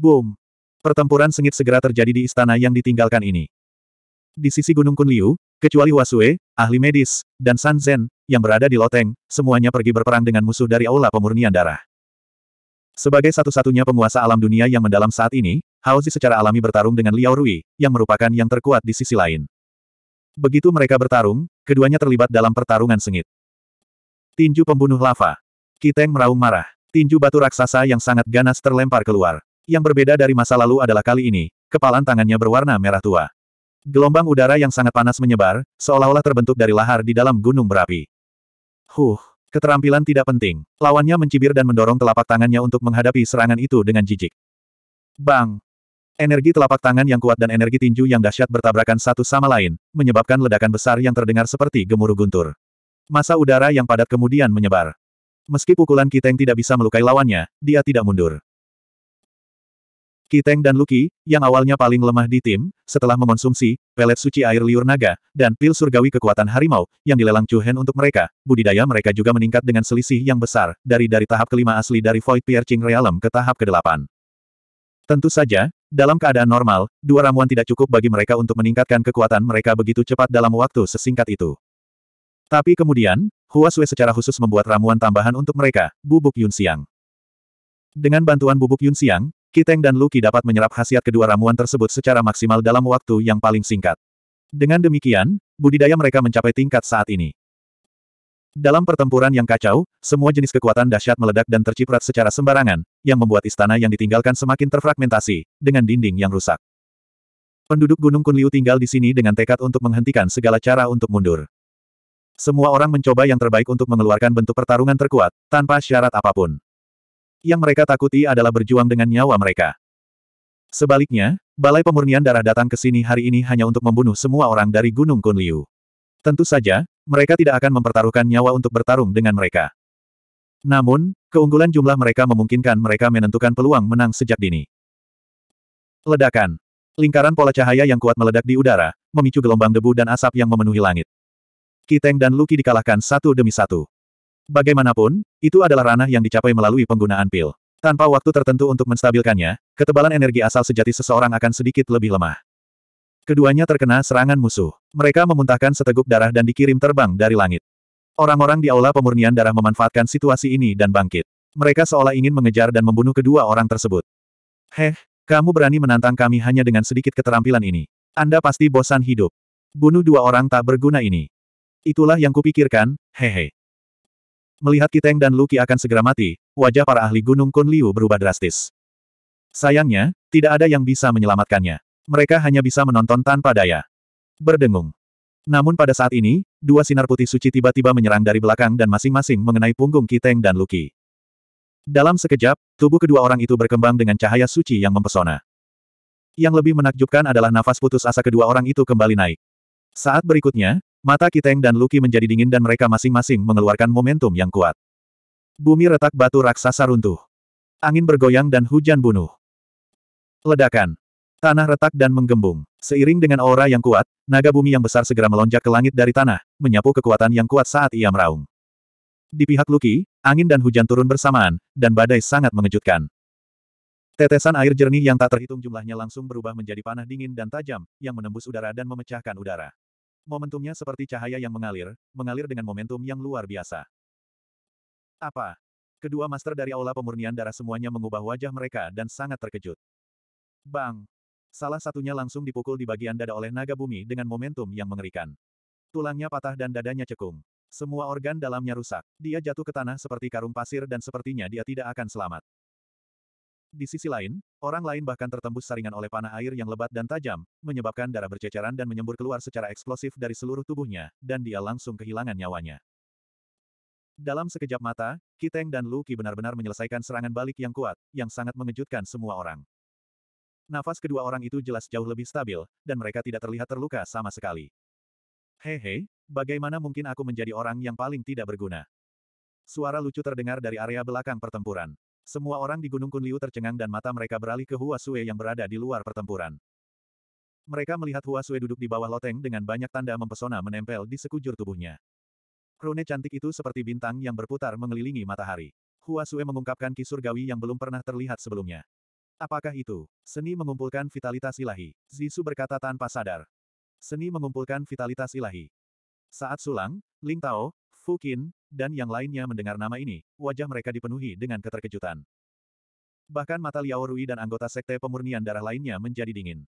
Boom! Pertempuran sengit segera terjadi di istana yang ditinggalkan ini. Di sisi Gunung Kunliu, kecuali Wasue, ahli medis, dan San Zen, yang berada di Loteng, semuanya pergi berperang dengan musuh dari Aula Pemurnian Darah. Sebagai satu-satunya penguasa alam dunia yang mendalam saat ini, Haozi secara alami bertarung dengan Liao Rui, yang merupakan yang terkuat di sisi lain. Begitu mereka bertarung, keduanya terlibat dalam pertarungan sengit. Tinju pembunuh lava. Kiteng meraung marah. Tinju batu raksasa yang sangat ganas terlempar keluar. Yang berbeda dari masa lalu adalah kali ini, kepalan tangannya berwarna merah tua. Gelombang udara yang sangat panas menyebar, seolah-olah terbentuk dari lahar di dalam gunung berapi. Huh, keterampilan tidak penting. Lawannya mencibir dan mendorong telapak tangannya untuk menghadapi serangan itu dengan jijik. Bang! Energi telapak tangan yang kuat dan energi tinju yang dahsyat bertabrakan satu sama lain, menyebabkan ledakan besar yang terdengar seperti gemuruh guntur. Masa udara yang padat kemudian menyebar. Meski pukulan Kiteng tidak bisa melukai lawannya, dia tidak mundur. Kiteng dan Luki, yang awalnya paling lemah di tim, setelah mengonsumsi pelet suci air liur naga dan pil surgawi kekuatan harimau yang dilelang Chu Hen untuk mereka, budidaya mereka juga meningkat dengan selisih yang besar dari dari tahap kelima asli dari Void Piercing Realm ke tahap kedelapan. Tentu saja, dalam keadaan normal, dua ramuan tidak cukup bagi mereka untuk meningkatkan kekuatan mereka begitu cepat dalam waktu sesingkat itu. Tapi kemudian, Hua Sui secara khusus membuat ramuan tambahan untuk mereka, bubuk Yun Siang. Dengan bantuan bubuk Yun Siang, Kiteng dan Luki dapat menyerap khasiat kedua ramuan tersebut secara maksimal dalam waktu yang paling singkat. Dengan demikian, budidaya mereka mencapai tingkat saat ini. Dalam pertempuran yang kacau, semua jenis kekuatan dahsyat meledak dan terciprat secara sembarangan, yang membuat istana yang ditinggalkan semakin terfragmentasi, dengan dinding yang rusak. Penduduk Gunung Kunliu tinggal di sini dengan tekad untuk menghentikan segala cara untuk mundur. Semua orang mencoba yang terbaik untuk mengeluarkan bentuk pertarungan terkuat, tanpa syarat apapun. Yang mereka takuti adalah berjuang dengan nyawa mereka. Sebaliknya, Balai Pemurnian Darah datang ke sini hari ini hanya untuk membunuh semua orang dari Gunung Kunliu. Tentu saja, mereka tidak akan mempertaruhkan nyawa untuk bertarung dengan mereka. Namun, keunggulan jumlah mereka memungkinkan mereka menentukan peluang menang sejak dini. Ledakan. Lingkaran pola cahaya yang kuat meledak di udara, memicu gelombang debu dan asap yang memenuhi langit. Kiteng dan Luki dikalahkan satu demi satu. Bagaimanapun, itu adalah ranah yang dicapai melalui penggunaan pil. Tanpa waktu tertentu untuk menstabilkannya, ketebalan energi asal sejati seseorang akan sedikit lebih lemah. Keduanya terkena serangan musuh. Mereka memuntahkan seteguk darah dan dikirim terbang dari langit. Orang-orang di aula pemurnian darah memanfaatkan situasi ini dan bangkit. Mereka seolah ingin mengejar dan membunuh kedua orang tersebut. Heh, kamu berani menantang kami hanya dengan sedikit keterampilan ini. Anda pasti bosan hidup. Bunuh dua orang tak berguna ini. Itulah yang kupikirkan, hehe. Melihat Kiteng dan Luki akan segera mati, wajah para ahli Gunung Kun Liu berubah drastis. Sayangnya, tidak ada yang bisa menyelamatkannya. Mereka hanya bisa menonton tanpa daya. Berdengung. Namun pada saat ini, dua sinar putih suci tiba-tiba menyerang dari belakang dan masing-masing mengenai punggung Kiteng dan Luki. Dalam sekejap, tubuh kedua orang itu berkembang dengan cahaya suci yang mempesona. Yang lebih menakjubkan adalah nafas putus asa kedua orang itu kembali naik. Saat berikutnya, Mata Kiteng dan Luki menjadi dingin dan mereka masing-masing mengeluarkan momentum yang kuat. Bumi retak batu raksasa runtuh. Angin bergoyang dan hujan bunuh. Ledakan. Tanah retak dan menggembung. Seiring dengan aura yang kuat, naga bumi yang besar segera melonjak ke langit dari tanah, menyapu kekuatan yang kuat saat ia meraung. Di pihak Luki, angin dan hujan turun bersamaan, dan badai sangat mengejutkan. Tetesan air jernih yang tak terhitung jumlahnya langsung berubah menjadi panah dingin dan tajam, yang menembus udara dan memecahkan udara. Momentumnya seperti cahaya yang mengalir, mengalir dengan momentum yang luar biasa. Apa? Kedua master dari aula pemurnian darah semuanya mengubah wajah mereka dan sangat terkejut. Bang! Salah satunya langsung dipukul di bagian dada oleh naga bumi dengan momentum yang mengerikan. Tulangnya patah dan dadanya cekung. Semua organ dalamnya rusak. Dia jatuh ke tanah seperti karung pasir dan sepertinya dia tidak akan selamat. Di sisi lain, orang lain bahkan tertembus saringan oleh panah air yang lebat dan tajam, menyebabkan darah berceceran dan menyembur keluar secara eksplosif dari seluruh tubuhnya, dan dia langsung kehilangan nyawanya. Dalam sekejap mata, Kiteng dan Luki benar-benar menyelesaikan serangan balik yang kuat, yang sangat mengejutkan semua orang. Nafas kedua orang itu jelas jauh lebih stabil, dan mereka tidak terlihat terluka sama sekali. Hehe, bagaimana mungkin aku menjadi orang yang paling tidak berguna? Suara lucu terdengar dari area belakang pertempuran. Semua orang di Gunung Kunliu tercengang dan mata mereka beralih ke Hua Sue yang berada di luar pertempuran. Mereka melihat Hua Sue duduk di bawah loteng dengan banyak tanda mempesona menempel di sekujur tubuhnya. Krone cantik itu seperti bintang yang berputar mengelilingi matahari. Hua Sue mengungkapkan ki surgawi yang belum pernah terlihat sebelumnya. Apakah itu? Seni mengumpulkan vitalitas ilahi. Zisu berkata tanpa sadar. Seni mengumpulkan vitalitas ilahi. Saat sulang, Ling Tao, Fukin, dan yang lainnya mendengar nama ini, wajah mereka dipenuhi dengan keterkejutan. Bahkan mata Liao Rui dan anggota Sekte Pemurnian Darah lainnya menjadi dingin.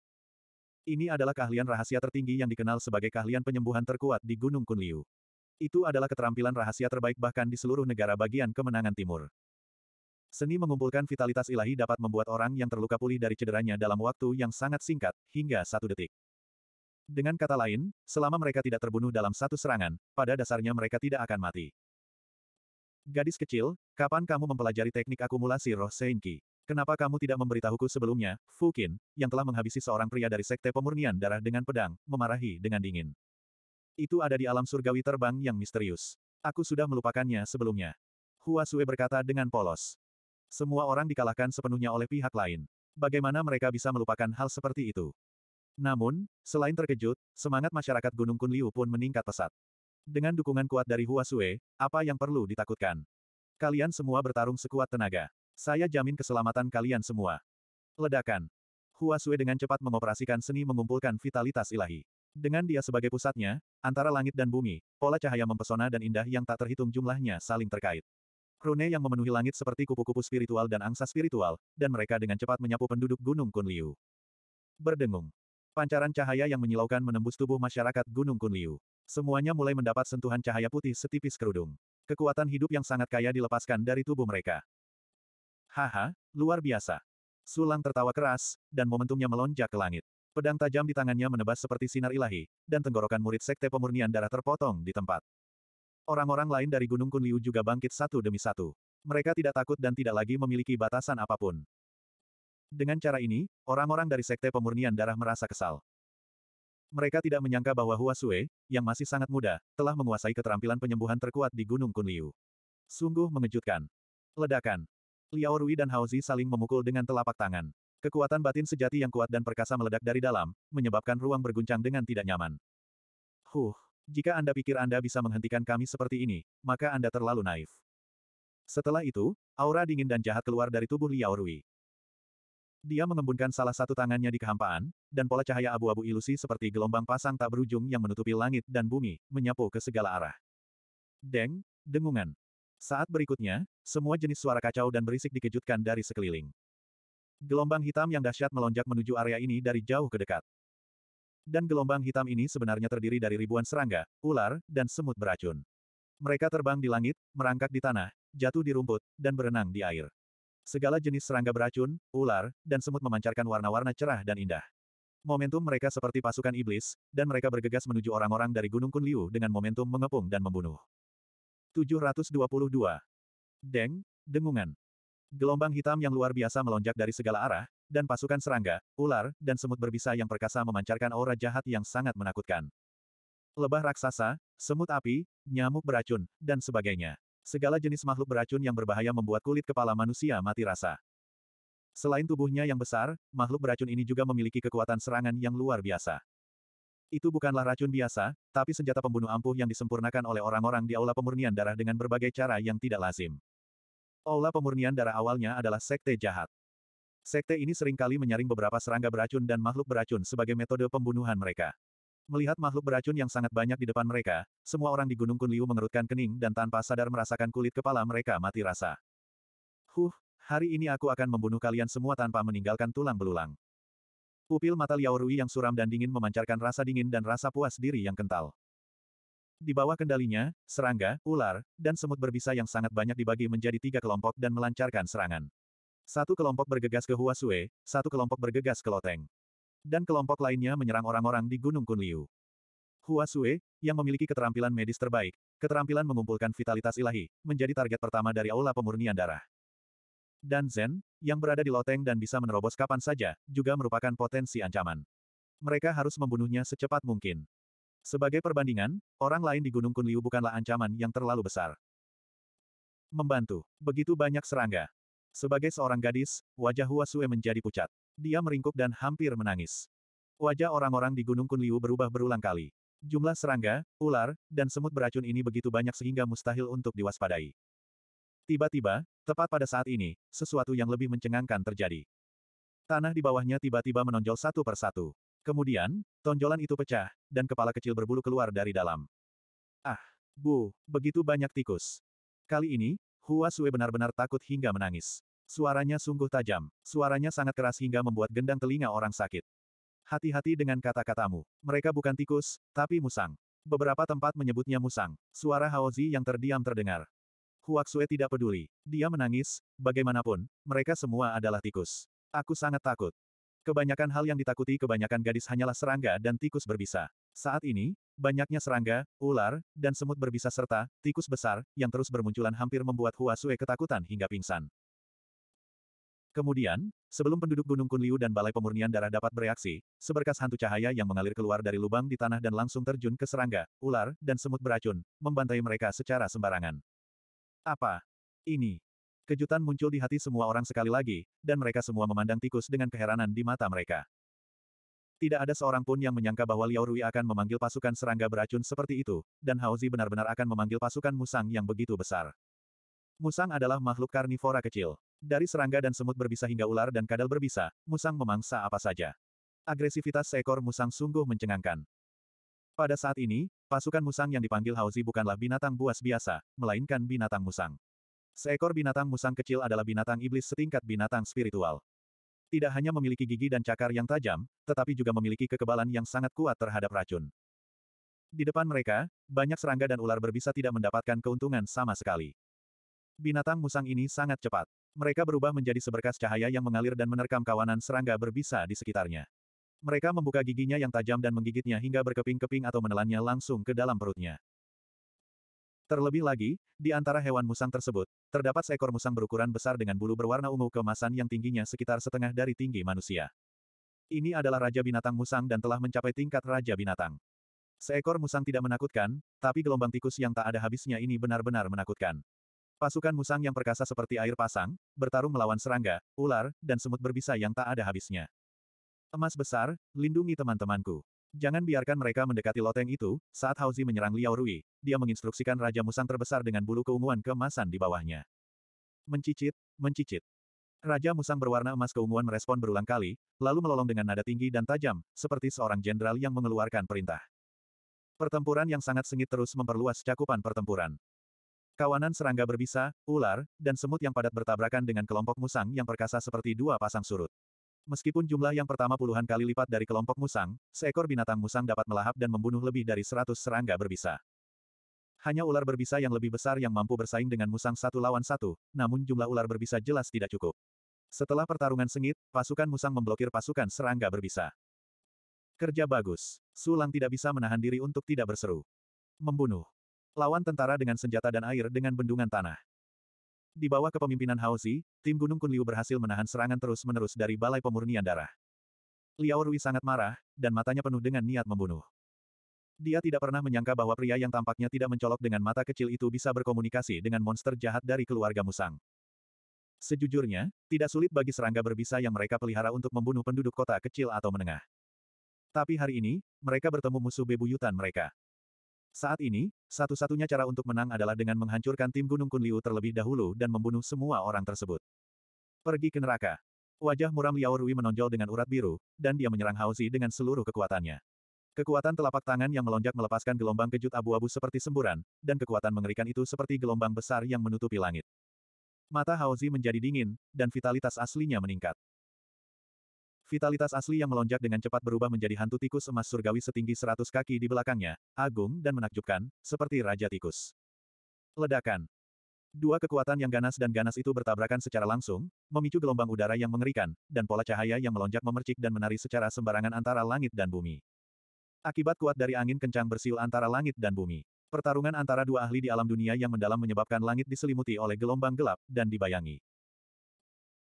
Ini adalah keahlian rahasia tertinggi yang dikenal sebagai keahlian penyembuhan terkuat di Gunung Kunliu. Itu adalah keterampilan rahasia terbaik bahkan di seluruh negara bagian kemenangan timur. Seni mengumpulkan vitalitas ilahi dapat membuat orang yang terluka pulih dari cederanya dalam waktu yang sangat singkat, hingga satu detik. Dengan kata lain, selama mereka tidak terbunuh dalam satu serangan, pada dasarnya mereka tidak akan mati. Gadis kecil, kapan kamu mempelajari teknik akumulasi roh Seinki? Kenapa kamu tidak memberitahuku sebelumnya, Fukin, yang telah menghabisi seorang pria dari sekte pemurnian darah dengan pedang, memarahi dengan dingin. Itu ada di alam surgawi terbang yang misterius. Aku sudah melupakannya sebelumnya. Hua Sue berkata dengan polos. Semua orang dikalahkan sepenuhnya oleh pihak lain. Bagaimana mereka bisa melupakan hal seperti itu? Namun, selain terkejut, semangat masyarakat Gunung Kunliu pun meningkat pesat. Dengan dukungan kuat dari Hua Sue, apa yang perlu ditakutkan? Kalian semua bertarung sekuat tenaga. Saya jamin keselamatan kalian semua. Ledakan. Hua Sue dengan cepat mengoperasikan seni mengumpulkan vitalitas ilahi. Dengan dia sebagai pusatnya, antara langit dan bumi, pola cahaya mempesona dan indah yang tak terhitung jumlahnya saling terkait. Rune yang memenuhi langit seperti kupu-kupu spiritual dan angsa spiritual, dan mereka dengan cepat menyapu penduduk Gunung Kunliu. Berdengung. Pancaran cahaya yang menyilaukan menembus tubuh masyarakat Gunung Kunliu. Semuanya mulai mendapat sentuhan cahaya putih setipis kerudung. Kekuatan hidup yang sangat kaya dilepaskan dari tubuh mereka. Haha, luar biasa. Sulang tertawa keras, dan momentumnya melonjak ke langit. Pedang tajam di tangannya menebas seperti sinar ilahi, dan tenggorokan murid sekte pemurnian darah terpotong di tempat. Orang-orang lain dari Gunung Kunliu juga bangkit satu demi satu. Mereka tidak takut dan tidak lagi memiliki batasan apapun. Dengan cara ini, orang-orang dari Sekte Pemurnian Darah merasa kesal. Mereka tidak menyangka bahwa Hua Sue, yang masih sangat muda, telah menguasai keterampilan penyembuhan terkuat di Gunung Kunliu. Sungguh mengejutkan. Ledakan. Liao Rui dan Zi saling memukul dengan telapak tangan. Kekuatan batin sejati yang kuat dan perkasa meledak dari dalam, menyebabkan ruang berguncang dengan tidak nyaman. Huh, jika Anda pikir Anda bisa menghentikan kami seperti ini, maka Anda terlalu naif. Setelah itu, aura dingin dan jahat keluar dari tubuh Liao Rui. Dia mengembunkan salah satu tangannya di kehampaan, dan pola cahaya abu-abu ilusi seperti gelombang pasang tak berujung yang menutupi langit dan bumi, menyapu ke segala arah. Deng, dengungan. Saat berikutnya, semua jenis suara kacau dan berisik dikejutkan dari sekeliling. Gelombang hitam yang dahsyat melonjak menuju area ini dari jauh ke dekat. Dan gelombang hitam ini sebenarnya terdiri dari ribuan serangga, ular, dan semut beracun. Mereka terbang di langit, merangkak di tanah, jatuh di rumput, dan berenang di air. Segala jenis serangga beracun, ular, dan semut memancarkan warna-warna cerah dan indah. Momentum mereka seperti pasukan iblis, dan mereka bergegas menuju orang-orang dari Gunung Kunliu dengan momentum mengepung dan membunuh. 722. Deng, Dengungan. Gelombang hitam yang luar biasa melonjak dari segala arah, dan pasukan serangga, ular, dan semut berbisa yang perkasa memancarkan aura jahat yang sangat menakutkan. Lebah raksasa, semut api, nyamuk beracun, dan sebagainya. Segala jenis makhluk beracun yang berbahaya membuat kulit kepala manusia mati rasa. Selain tubuhnya yang besar, makhluk beracun ini juga memiliki kekuatan serangan yang luar biasa. Itu bukanlah racun biasa, tapi senjata pembunuh ampuh yang disempurnakan oleh orang-orang di Aula Pemurnian Darah dengan berbagai cara yang tidak lazim. Aula Pemurnian Darah awalnya adalah sekte jahat. Sekte ini seringkali menyaring beberapa serangga beracun dan makhluk beracun sebagai metode pembunuhan mereka. Melihat makhluk beracun yang sangat banyak di depan mereka, semua orang di Gunung Kunliu mengerutkan kening dan tanpa sadar merasakan kulit kepala mereka mati rasa. Huh, hari ini aku akan membunuh kalian semua tanpa meninggalkan tulang belulang. Upil mata Liao Rui yang suram dan dingin memancarkan rasa dingin dan rasa puas diri yang kental. Di bawah kendalinya, serangga, ular, dan semut berbisa yang sangat banyak dibagi menjadi tiga kelompok dan melancarkan serangan. Satu kelompok bergegas ke Hua Sue, satu kelompok bergegas ke Loteng. Dan kelompok lainnya menyerang orang-orang di Gunung Kunliu. Hua Sue, yang memiliki keterampilan medis terbaik, keterampilan mengumpulkan vitalitas ilahi, menjadi target pertama dari aula pemurnian darah. Dan Zen, yang berada di loteng dan bisa menerobos kapan saja, juga merupakan potensi ancaman. Mereka harus membunuhnya secepat mungkin. Sebagai perbandingan, orang lain di Gunung Kunliu bukanlah ancaman yang terlalu besar. Membantu. Begitu banyak serangga. Sebagai seorang gadis, wajah Hua Sue menjadi pucat. Dia meringkuk dan hampir menangis. Wajah orang-orang di Gunung Kunliu berubah berulang kali. Jumlah serangga, ular, dan semut beracun ini begitu banyak sehingga mustahil untuk diwaspadai. Tiba-tiba, tepat pada saat ini, sesuatu yang lebih mencengangkan terjadi. Tanah di bawahnya tiba-tiba menonjol satu persatu. Kemudian, tonjolan itu pecah, dan kepala kecil berbulu keluar dari dalam. Ah, bu, begitu banyak tikus. Kali ini, Hua Sue benar-benar takut hingga menangis. Suaranya sungguh tajam. Suaranya sangat keras hingga membuat gendang telinga orang sakit. Hati-hati dengan kata-katamu. Mereka bukan tikus, tapi musang. Beberapa tempat menyebutnya musang. Suara Haozi yang terdiam terdengar. Huaxue tidak peduli. Dia menangis, bagaimanapun, mereka semua adalah tikus. Aku sangat takut. Kebanyakan hal yang ditakuti kebanyakan gadis hanyalah serangga dan tikus berbisa. Saat ini, banyaknya serangga, ular, dan semut berbisa serta tikus besar yang terus bermunculan hampir membuat Huaxue ketakutan hingga pingsan. Kemudian, sebelum penduduk Gunung Kunliu dan Balai Pemurnian Darah dapat bereaksi, seberkas hantu cahaya yang mengalir keluar dari lubang di tanah dan langsung terjun ke serangga, ular, dan semut beracun, membantai mereka secara sembarangan. Apa? Ini? Kejutan muncul di hati semua orang sekali lagi, dan mereka semua memandang tikus dengan keheranan di mata mereka. Tidak ada seorang pun yang menyangka bahwa Liao Rui akan memanggil pasukan serangga beracun seperti itu, dan Haozi benar-benar akan memanggil pasukan musang yang begitu besar. Musang adalah makhluk karnivora kecil. Dari serangga dan semut berbisa hingga ular dan kadal berbisa, musang memangsa apa saja. Agresivitas seekor musang sungguh mencengangkan. Pada saat ini, pasukan musang yang dipanggil Hauzi bukanlah binatang buas biasa, melainkan binatang musang. Seekor binatang musang kecil adalah binatang iblis setingkat binatang spiritual. Tidak hanya memiliki gigi dan cakar yang tajam, tetapi juga memiliki kekebalan yang sangat kuat terhadap racun. Di depan mereka, banyak serangga dan ular berbisa tidak mendapatkan keuntungan sama sekali. Binatang musang ini sangat cepat. Mereka berubah menjadi seberkas cahaya yang mengalir dan menerkam kawanan serangga berbisa di sekitarnya. Mereka membuka giginya yang tajam dan menggigitnya hingga berkeping-keping atau menelannya langsung ke dalam perutnya. Terlebih lagi, di antara hewan musang tersebut, terdapat seekor musang berukuran besar dengan bulu berwarna ungu kemasan yang tingginya sekitar setengah dari tinggi manusia. Ini adalah Raja Binatang Musang dan telah mencapai tingkat Raja Binatang. Seekor musang tidak menakutkan, tapi gelombang tikus yang tak ada habisnya ini benar-benar menakutkan. Pasukan musang yang perkasa seperti air pasang, bertarung melawan serangga, ular, dan semut berbisa yang tak ada habisnya. Emas besar, lindungi teman-temanku. Jangan biarkan mereka mendekati loteng itu, saat Hauzi menyerang Liao Rui, dia menginstruksikan Raja Musang terbesar dengan bulu keunguan kemasan di bawahnya. Mencicit, mencicit. Raja Musang berwarna emas keunguan merespon berulang kali, lalu melolong dengan nada tinggi dan tajam, seperti seorang jenderal yang mengeluarkan perintah. Pertempuran yang sangat sengit terus memperluas cakupan pertempuran. Kawanan serangga berbisa, ular, dan semut yang padat bertabrakan dengan kelompok musang yang perkasa seperti dua pasang surut. Meskipun jumlah yang pertama puluhan kali lipat dari kelompok musang, seekor binatang musang dapat melahap dan membunuh lebih dari seratus serangga berbisa. Hanya ular berbisa yang lebih besar yang mampu bersaing dengan musang satu lawan satu, namun jumlah ular berbisa jelas tidak cukup. Setelah pertarungan sengit, pasukan musang memblokir pasukan serangga berbisa. Kerja bagus. Sulang tidak bisa menahan diri untuk tidak berseru. Membunuh. Lawan tentara dengan senjata dan air dengan bendungan tanah. Di bawah kepemimpinan Haozi, tim Gunung Kunliu berhasil menahan serangan terus-menerus dari Balai Pemurnian Darah. Liao Rui sangat marah, dan matanya penuh dengan niat membunuh. Dia tidak pernah menyangka bahwa pria yang tampaknya tidak mencolok dengan mata kecil itu bisa berkomunikasi dengan monster jahat dari keluarga Musang. Sejujurnya, tidak sulit bagi serangga berbisa yang mereka pelihara untuk membunuh penduduk kota kecil atau menengah. Tapi hari ini, mereka bertemu musuh bebuyutan mereka. Saat ini, satu-satunya cara untuk menang adalah dengan menghancurkan tim Gunung Kunliu terlebih dahulu dan membunuh semua orang tersebut. Pergi ke neraka. Wajah muram Liao Rui menonjol dengan urat biru, dan dia menyerang Haozi dengan seluruh kekuatannya. Kekuatan telapak tangan yang melonjak melepaskan gelombang kejut abu-abu seperti semburan, dan kekuatan mengerikan itu seperti gelombang besar yang menutupi langit. Mata Haozi menjadi dingin, dan vitalitas aslinya meningkat. Vitalitas asli yang melonjak dengan cepat berubah menjadi hantu tikus emas surgawi setinggi 100 kaki di belakangnya, agung dan menakjubkan, seperti Raja Tikus. Ledakan. Dua kekuatan yang ganas dan ganas itu bertabrakan secara langsung, memicu gelombang udara yang mengerikan, dan pola cahaya yang melonjak memercik dan menari secara sembarangan antara langit dan bumi. Akibat kuat dari angin kencang bersiul antara langit dan bumi. Pertarungan antara dua ahli di alam dunia yang mendalam menyebabkan langit diselimuti oleh gelombang gelap, dan dibayangi.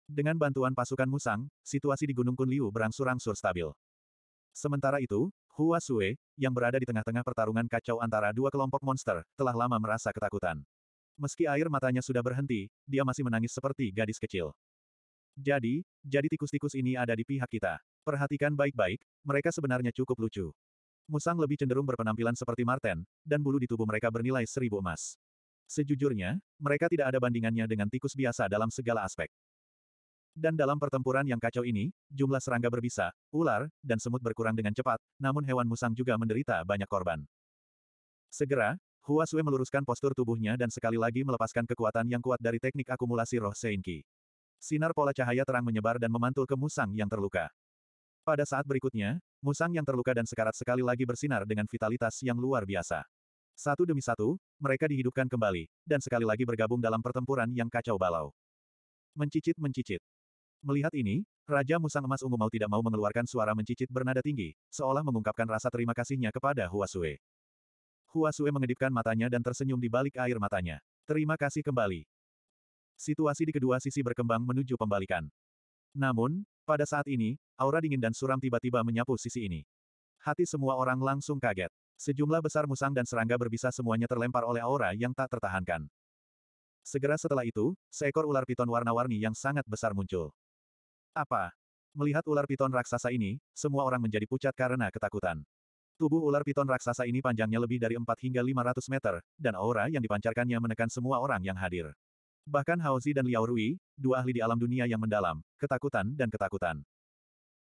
Dengan bantuan pasukan Musang, situasi di Gunung Kunliu berangsur-angsur stabil. Sementara itu, Hua Sue, yang berada di tengah-tengah pertarungan kacau antara dua kelompok monster, telah lama merasa ketakutan. Meski air matanya sudah berhenti, dia masih menangis seperti gadis kecil. Jadi, jadi tikus-tikus ini ada di pihak kita. Perhatikan baik-baik, mereka sebenarnya cukup lucu. Musang lebih cenderung berpenampilan seperti Marten, dan bulu di tubuh mereka bernilai seribu emas. Sejujurnya, mereka tidak ada bandingannya dengan tikus biasa dalam segala aspek. Dan dalam pertempuran yang kacau ini, jumlah serangga berbisa, ular, dan semut berkurang dengan cepat, namun hewan musang juga menderita banyak korban. Segera, Hua Sui meluruskan postur tubuhnya dan sekali lagi melepaskan kekuatan yang kuat dari teknik akumulasi roh Seinki. Sinar pola cahaya terang menyebar dan memantul ke musang yang terluka. Pada saat berikutnya, musang yang terluka dan sekarat sekali lagi bersinar dengan vitalitas yang luar biasa. Satu demi satu, mereka dihidupkan kembali, dan sekali lagi bergabung dalam pertempuran yang kacau balau. Mencicit-mencicit. Melihat ini, Raja Musang Emas Ungu mau tidak mau mengeluarkan suara mencicit bernada tinggi, seolah mengungkapkan rasa terima kasihnya kepada Huasue. Huasue mengedipkan matanya dan tersenyum di balik air matanya. Terima kasih kembali. Situasi di kedua sisi berkembang menuju pembalikan. Namun, pada saat ini, aura dingin dan suram tiba-tiba menyapu sisi ini. Hati semua orang langsung kaget. Sejumlah besar musang dan serangga berbisa semuanya terlempar oleh aura yang tak tertahankan. Segera setelah itu, seekor ular piton warna-warni yang sangat besar muncul. Apa? Melihat ular piton raksasa ini, semua orang menjadi pucat karena ketakutan. Tubuh ular piton raksasa ini panjangnya lebih dari 4 hingga 500 meter, dan aura yang dipancarkannya menekan semua orang yang hadir. Bahkan Haozi dan Liao Rui, dua ahli di alam dunia yang mendalam, ketakutan dan ketakutan.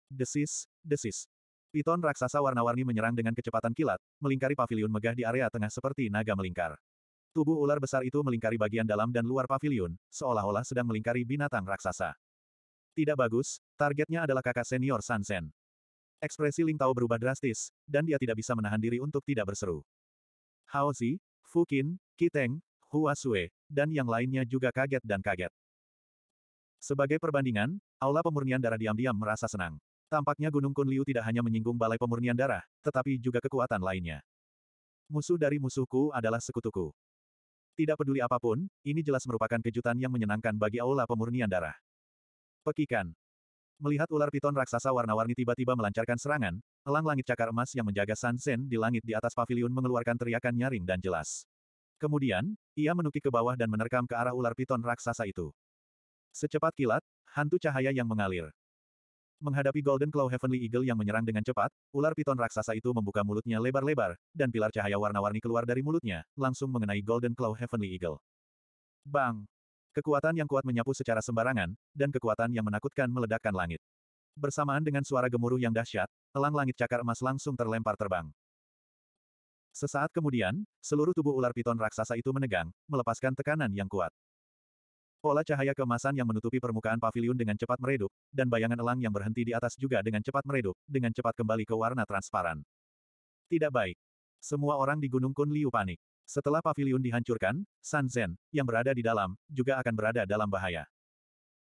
Desis, desis. Piton raksasa warna-warni menyerang dengan kecepatan kilat, melingkari pavilion megah di area tengah seperti naga melingkar. Tubuh ular besar itu melingkari bagian dalam dan luar pavilion, seolah-olah sedang melingkari binatang raksasa. Tidak bagus, targetnya adalah kakak senior Sansen. Ekspresi Ling Tao berubah drastis, dan dia tidak bisa menahan diri untuk tidak berseru. Hao Haozi, Qin, Kiteng, Hua Sue, dan yang lainnya juga kaget dan kaget. Sebagai perbandingan, Aula Pemurnian Darah diam-diam merasa senang. Tampaknya Gunung Kun Liu tidak hanya menyinggung Balai Pemurnian Darah, tetapi juga kekuatan lainnya. Musuh dari musuhku adalah sekutuku. Tidak peduli apapun, ini jelas merupakan kejutan yang menyenangkan bagi Aula Pemurnian Darah. Pekikan. Melihat ular piton raksasa warna-warni tiba-tiba melancarkan serangan, elang langit cakar emas yang menjaga San Zen di langit di atas pavilion mengeluarkan teriakan nyaring dan jelas. Kemudian, ia menukik ke bawah dan menerkam ke arah ular piton raksasa itu. Secepat kilat, hantu cahaya yang mengalir. Menghadapi Golden Claw Heavenly Eagle yang menyerang dengan cepat, ular piton raksasa itu membuka mulutnya lebar-lebar, dan pilar cahaya warna-warni keluar dari mulutnya, langsung mengenai Golden Claw Heavenly Eagle. Bang! Kekuatan yang kuat menyapu secara sembarangan, dan kekuatan yang menakutkan meledakkan langit. Bersamaan dengan suara gemuruh yang dahsyat, elang langit cakar emas langsung terlempar terbang. Sesaat kemudian, seluruh tubuh ular piton raksasa itu menegang, melepaskan tekanan yang kuat. Pola cahaya kemasan yang menutupi permukaan pavilion dengan cepat meredup, dan bayangan elang yang berhenti di atas juga dengan cepat meredup, dengan cepat kembali ke warna transparan. Tidak baik. Semua orang di Gunung Kun Liu panik. Setelah pavilion dihancurkan, San Zen yang berada di dalam, juga akan berada dalam bahaya.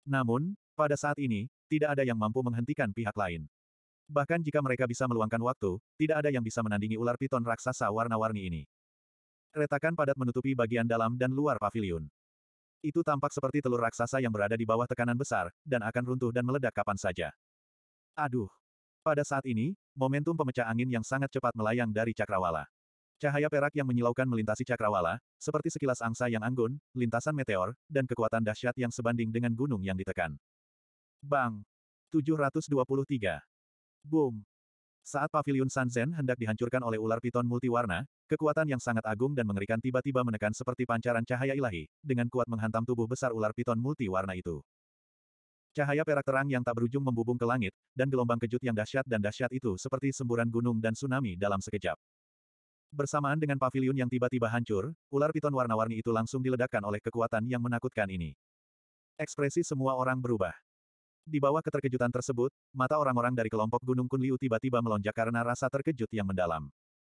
Namun, pada saat ini, tidak ada yang mampu menghentikan pihak lain. Bahkan jika mereka bisa meluangkan waktu, tidak ada yang bisa menandingi ular piton raksasa warna-warni ini. Retakan padat menutupi bagian dalam dan luar pavilion. Itu tampak seperti telur raksasa yang berada di bawah tekanan besar, dan akan runtuh dan meledak kapan saja. Aduh! Pada saat ini, momentum pemecah angin yang sangat cepat melayang dari cakrawala. Cahaya perak yang menyilaukan melintasi cakrawala, seperti sekilas angsa yang anggun, lintasan meteor, dan kekuatan dahsyat yang sebanding dengan gunung yang ditekan. Bang! 723. Boom! Saat pavilion Sanzen hendak dihancurkan oleh ular piton multiwarna, kekuatan yang sangat agung dan mengerikan tiba-tiba menekan seperti pancaran cahaya ilahi, dengan kuat menghantam tubuh besar ular piton multiwarna itu. Cahaya perak terang yang tak berujung membubung ke langit, dan gelombang kejut yang dahsyat dan dahsyat itu seperti semburan gunung dan tsunami dalam sekejap. Bersamaan dengan pavilion yang tiba-tiba hancur, ular piton warna-warni itu langsung diledakkan oleh kekuatan yang menakutkan ini. Ekspresi semua orang berubah. Di bawah keterkejutan tersebut, mata orang-orang dari kelompok Gunung Kunliu tiba-tiba melonjak karena rasa terkejut yang mendalam.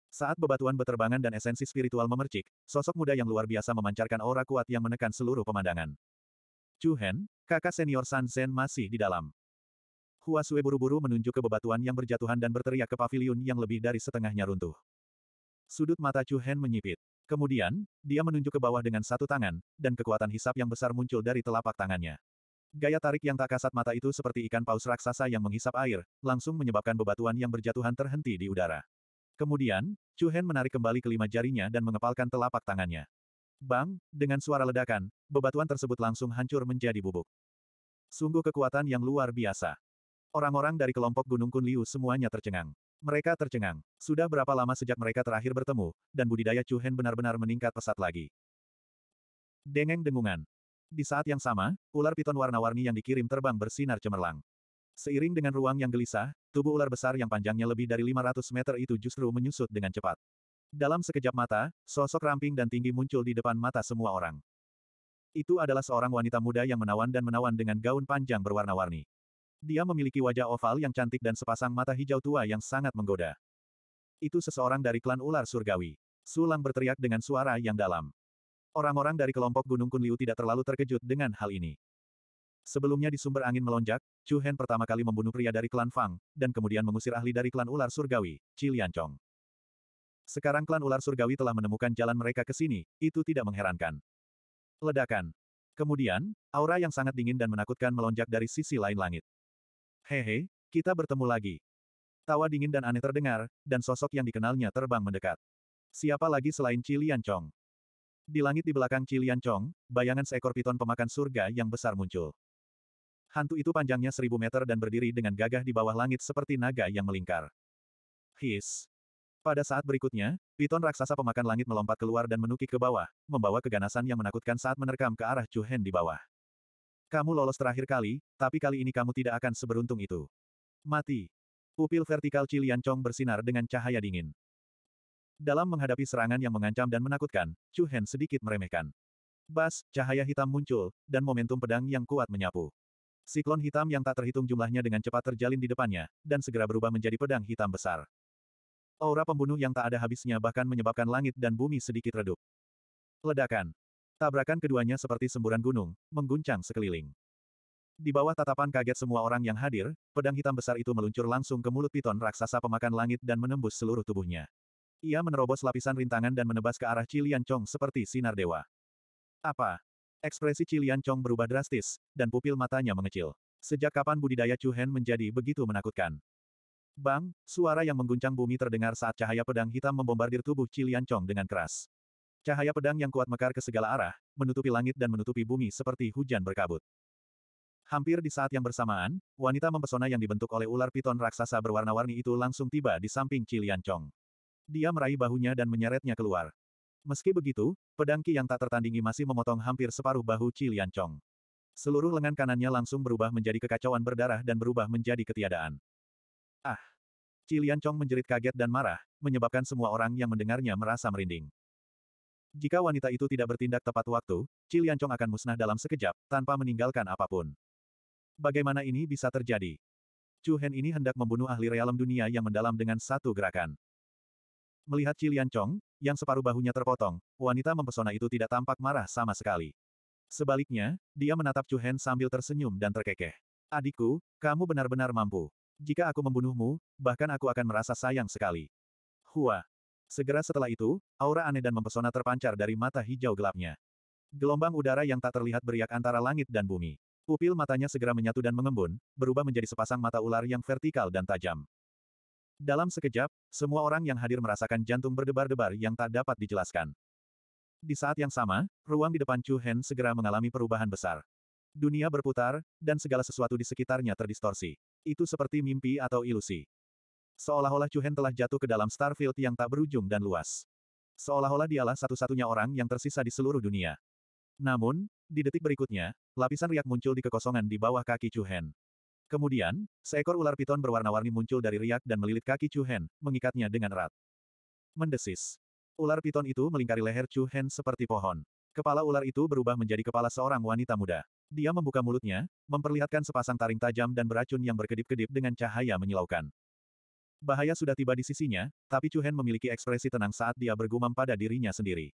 Saat bebatuan beterbangan dan esensi spiritual memercik, sosok muda yang luar biasa memancarkan aura kuat yang menekan seluruh pemandangan. Chu Hen, kakak senior San Zen masih di dalam. Hua Sui buru-buru menunjuk ke bebatuan yang berjatuhan dan berteriak ke pavilion yang lebih dari setengahnya runtuh. Sudut mata Chu Hen menyipit. Kemudian, dia menunjuk ke bawah dengan satu tangan, dan kekuatan hisap yang besar muncul dari telapak tangannya. Gaya tarik yang tak kasat mata itu seperti ikan paus raksasa yang menghisap air, langsung menyebabkan bebatuan yang berjatuhan terhenti di udara. Kemudian, Chu Hen menarik kembali kelima jarinya dan mengepalkan telapak tangannya. Bang, dengan suara ledakan, bebatuan tersebut langsung hancur menjadi bubuk. Sungguh kekuatan yang luar biasa. Orang-orang dari kelompok Gunung Kun Liu semuanya tercengang. Mereka tercengang. Sudah berapa lama sejak mereka terakhir bertemu, dan budidaya Chu Hen benar-benar meningkat pesat lagi. Dengeng dengungan. Di saat yang sama, ular piton warna-warni yang dikirim terbang bersinar cemerlang. Seiring dengan ruang yang gelisah, tubuh ular besar yang panjangnya lebih dari 500 meter itu justru menyusut dengan cepat. Dalam sekejap mata, sosok ramping dan tinggi muncul di depan mata semua orang. Itu adalah seorang wanita muda yang menawan dan menawan dengan gaun panjang berwarna-warni. Dia memiliki wajah oval yang cantik dan sepasang mata hijau tua yang sangat menggoda. Itu seseorang dari klan ular surgawi. Sulang berteriak dengan suara yang dalam. Orang-orang dari kelompok Gunung Kunliu tidak terlalu terkejut dengan hal ini. Sebelumnya di sumber angin melonjak, Chu Hen pertama kali membunuh pria dari klan Fang, dan kemudian mengusir ahli dari klan ular surgawi, Liancong. Sekarang klan ular surgawi telah menemukan jalan mereka ke sini, itu tidak mengherankan. Ledakan. Kemudian, aura yang sangat dingin dan menakutkan melonjak dari sisi lain langit. Hehe, kita bertemu lagi. Tawa dingin dan aneh terdengar, dan sosok yang dikenalnya terbang mendekat. Siapa lagi selain Cilian Chong? Di langit di belakang Cilian Chong, bayangan seekor piton pemakan surga yang besar muncul. Hantu itu panjangnya seribu meter dan berdiri dengan gagah di bawah langit seperti naga yang melingkar. His. Pada saat berikutnya, piton raksasa pemakan langit melompat keluar dan menukik ke bawah, membawa keganasan yang menakutkan saat menerkam ke arah Chu Hen di bawah. Kamu lolos terakhir kali, tapi kali ini kamu tidak akan seberuntung itu. Mati. Pupil vertikal Cilian Chong bersinar dengan cahaya dingin. Dalam menghadapi serangan yang mengancam dan menakutkan, Chu Hen sedikit meremehkan. Bas, cahaya hitam muncul, dan momentum pedang yang kuat menyapu. Siklon hitam yang tak terhitung jumlahnya dengan cepat terjalin di depannya, dan segera berubah menjadi pedang hitam besar. Aura pembunuh yang tak ada habisnya bahkan menyebabkan langit dan bumi sedikit redup. Ledakan. Tabrakan keduanya seperti semburan gunung, mengguncang sekeliling. Di bawah tatapan kaget semua orang yang hadir, pedang hitam besar itu meluncur langsung ke mulut piton raksasa pemakan langit dan menembus seluruh tubuhnya. Ia menerobos lapisan rintangan dan menebas ke arah Cilian Chong seperti sinar dewa. Apa? Ekspresi Cilian Chong berubah drastis, dan pupil matanya mengecil. Sejak kapan budidaya Chu Hen menjadi begitu menakutkan? Bang, suara yang mengguncang bumi terdengar saat cahaya pedang hitam membombardir tubuh Cilian Chong dengan keras. Cahaya pedang yang kuat mekar ke segala arah, menutupi langit dan menutupi bumi seperti hujan berkabut. Hampir di saat yang bersamaan, wanita mempesona yang dibentuk oleh ular piton raksasa berwarna-warni itu langsung tiba di samping Cilian Chong. Dia meraih bahunya dan menyeretnya keluar. Meski begitu, pedang Ki yang tak tertandingi masih memotong hampir separuh bahu Cilian Chong. Seluruh lengan kanannya langsung berubah menjadi kekacauan berdarah dan berubah menjadi ketiadaan. Ah! Cilian Chong menjerit kaget dan marah, menyebabkan semua orang yang mendengarnya merasa merinding. Jika wanita itu tidak bertindak tepat waktu, Ciliancong akan musnah dalam sekejap, tanpa meninggalkan apapun. Bagaimana ini bisa terjadi? Chu Hen ini hendak membunuh ahli realem dunia yang mendalam dengan satu gerakan. Melihat Ciliancong, yang separuh bahunya terpotong, wanita mempesona itu tidak tampak marah sama sekali. Sebaliknya, dia menatap Chu Hen sambil tersenyum dan terkekeh. Adikku, kamu benar-benar mampu. Jika aku membunuhmu, bahkan aku akan merasa sayang sekali. Hua, Segera setelah itu, aura aneh dan mempesona terpancar dari mata hijau gelapnya. Gelombang udara yang tak terlihat beriak antara langit dan bumi. Pupil matanya segera menyatu dan mengembun, berubah menjadi sepasang mata ular yang vertikal dan tajam. Dalam sekejap, semua orang yang hadir merasakan jantung berdebar-debar yang tak dapat dijelaskan. Di saat yang sama, ruang di depan Chu Hen segera mengalami perubahan besar. Dunia berputar, dan segala sesuatu di sekitarnya terdistorsi. Itu seperti mimpi atau ilusi. Seolah-olah Chu Han telah jatuh ke dalam starfield yang tak berujung dan luas. Seolah-olah dialah satu-satunya orang yang tersisa di seluruh dunia. Namun, di detik berikutnya, lapisan riak muncul di kekosongan di bawah kaki Chu Han. Kemudian, seekor ular piton berwarna-warni muncul dari riak dan melilit kaki Chu Han, mengikatnya dengan erat. Mendesis. Ular piton itu melingkari leher Chu Han seperti pohon. Kepala ular itu berubah menjadi kepala seorang wanita muda. Dia membuka mulutnya, memperlihatkan sepasang taring tajam dan beracun yang berkedip-kedip dengan cahaya menyilaukan. Bahaya sudah tiba di sisinya, tapi Chu Hen memiliki ekspresi tenang saat dia bergumam pada dirinya sendiri.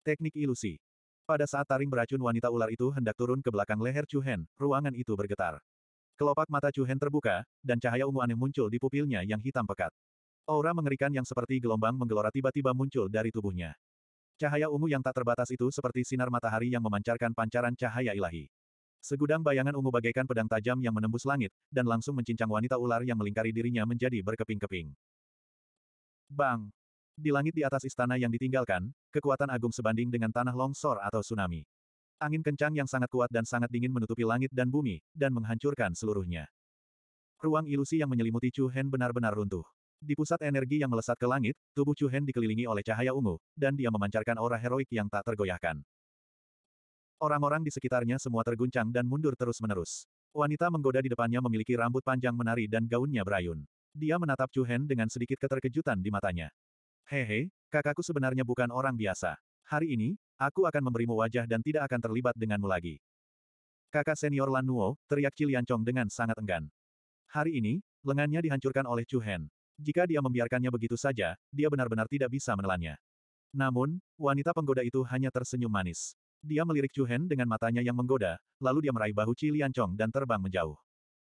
Teknik ilusi. Pada saat taring beracun wanita ular itu hendak turun ke belakang leher Chu Hen, ruangan itu bergetar. Kelopak mata Chu Hen terbuka, dan cahaya ungu aneh muncul di pupilnya yang hitam pekat. Aura mengerikan yang seperti gelombang menggelora tiba-tiba muncul dari tubuhnya. Cahaya ungu yang tak terbatas itu seperti sinar matahari yang memancarkan pancaran cahaya ilahi. Segudang bayangan ungu bagaikan pedang tajam yang menembus langit, dan langsung mencincang wanita ular yang melingkari dirinya menjadi berkeping-keping. Bang! Di langit di atas istana yang ditinggalkan, kekuatan agung sebanding dengan tanah longsor atau tsunami. Angin kencang yang sangat kuat dan sangat dingin menutupi langit dan bumi, dan menghancurkan seluruhnya. Ruang ilusi yang menyelimuti Chu Hen benar-benar runtuh. Di pusat energi yang melesat ke langit, tubuh Chu Hen dikelilingi oleh cahaya ungu, dan dia memancarkan aura heroik yang tak tergoyahkan. Orang-orang di sekitarnya semua terguncang dan mundur terus-menerus. Wanita menggoda di depannya memiliki rambut panjang menari dan gaunnya berayun. Dia menatap Chu Hen dengan sedikit keterkejutan di matanya. Hehe, kakakku sebenarnya bukan orang biasa. Hari ini, aku akan memberimu wajah dan tidak akan terlibat denganmu lagi. Kakak senior Lan Nuo, teriak Cilian Chong dengan sangat enggan. Hari ini, lengannya dihancurkan oleh Chu Hen. Jika dia membiarkannya begitu saja, dia benar-benar tidak bisa menelannya. Namun, wanita penggoda itu hanya tersenyum manis. Dia melirik Chu Hen dengan matanya yang menggoda, lalu dia meraih bahu Qi Lianchong dan terbang menjauh.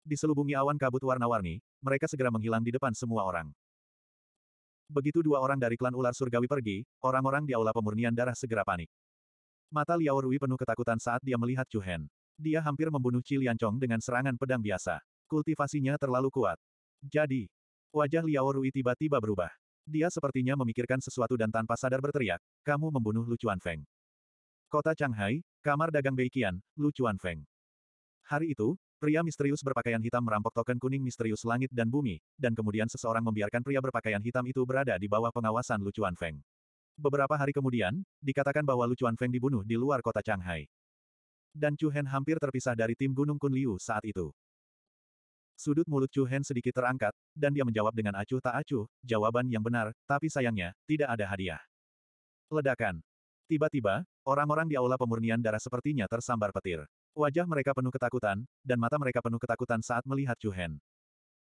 Diselubungi awan kabut warna-warni, mereka segera menghilang di depan semua orang. Begitu dua orang dari klan ular surgawi pergi, orang-orang di aula pemurnian darah segera panik. Mata Liao Rui penuh ketakutan saat dia melihat Chu Hen. Dia hampir membunuh Qi Lianchong dengan serangan pedang biasa. Kultivasinya terlalu kuat. Jadi, wajah Liao Rui tiba-tiba berubah. Dia sepertinya memikirkan sesuatu dan tanpa sadar berteriak, kamu membunuh Chuan Feng. Kota Changhai, kamar dagang Beikian, Lu Feng. Hari itu, pria misterius berpakaian hitam merampok token kuning misterius langit dan bumi, dan kemudian seseorang membiarkan pria berpakaian hitam itu berada di bawah pengawasan Lu Feng. Beberapa hari kemudian, dikatakan bahwa Lu Feng dibunuh di luar kota Changhai, Dan Chu Hen hampir terpisah dari tim Gunung Kun Liu saat itu. Sudut mulut Chu Hen sedikit terangkat, dan dia menjawab dengan acuh tak acuh, jawaban yang benar, tapi sayangnya, tidak ada hadiah. Ledakan. Tiba-tiba, Orang-orang di aula pemurnian darah sepertinya tersambar petir. Wajah mereka penuh ketakutan, dan mata mereka penuh ketakutan saat melihat Chu Hen.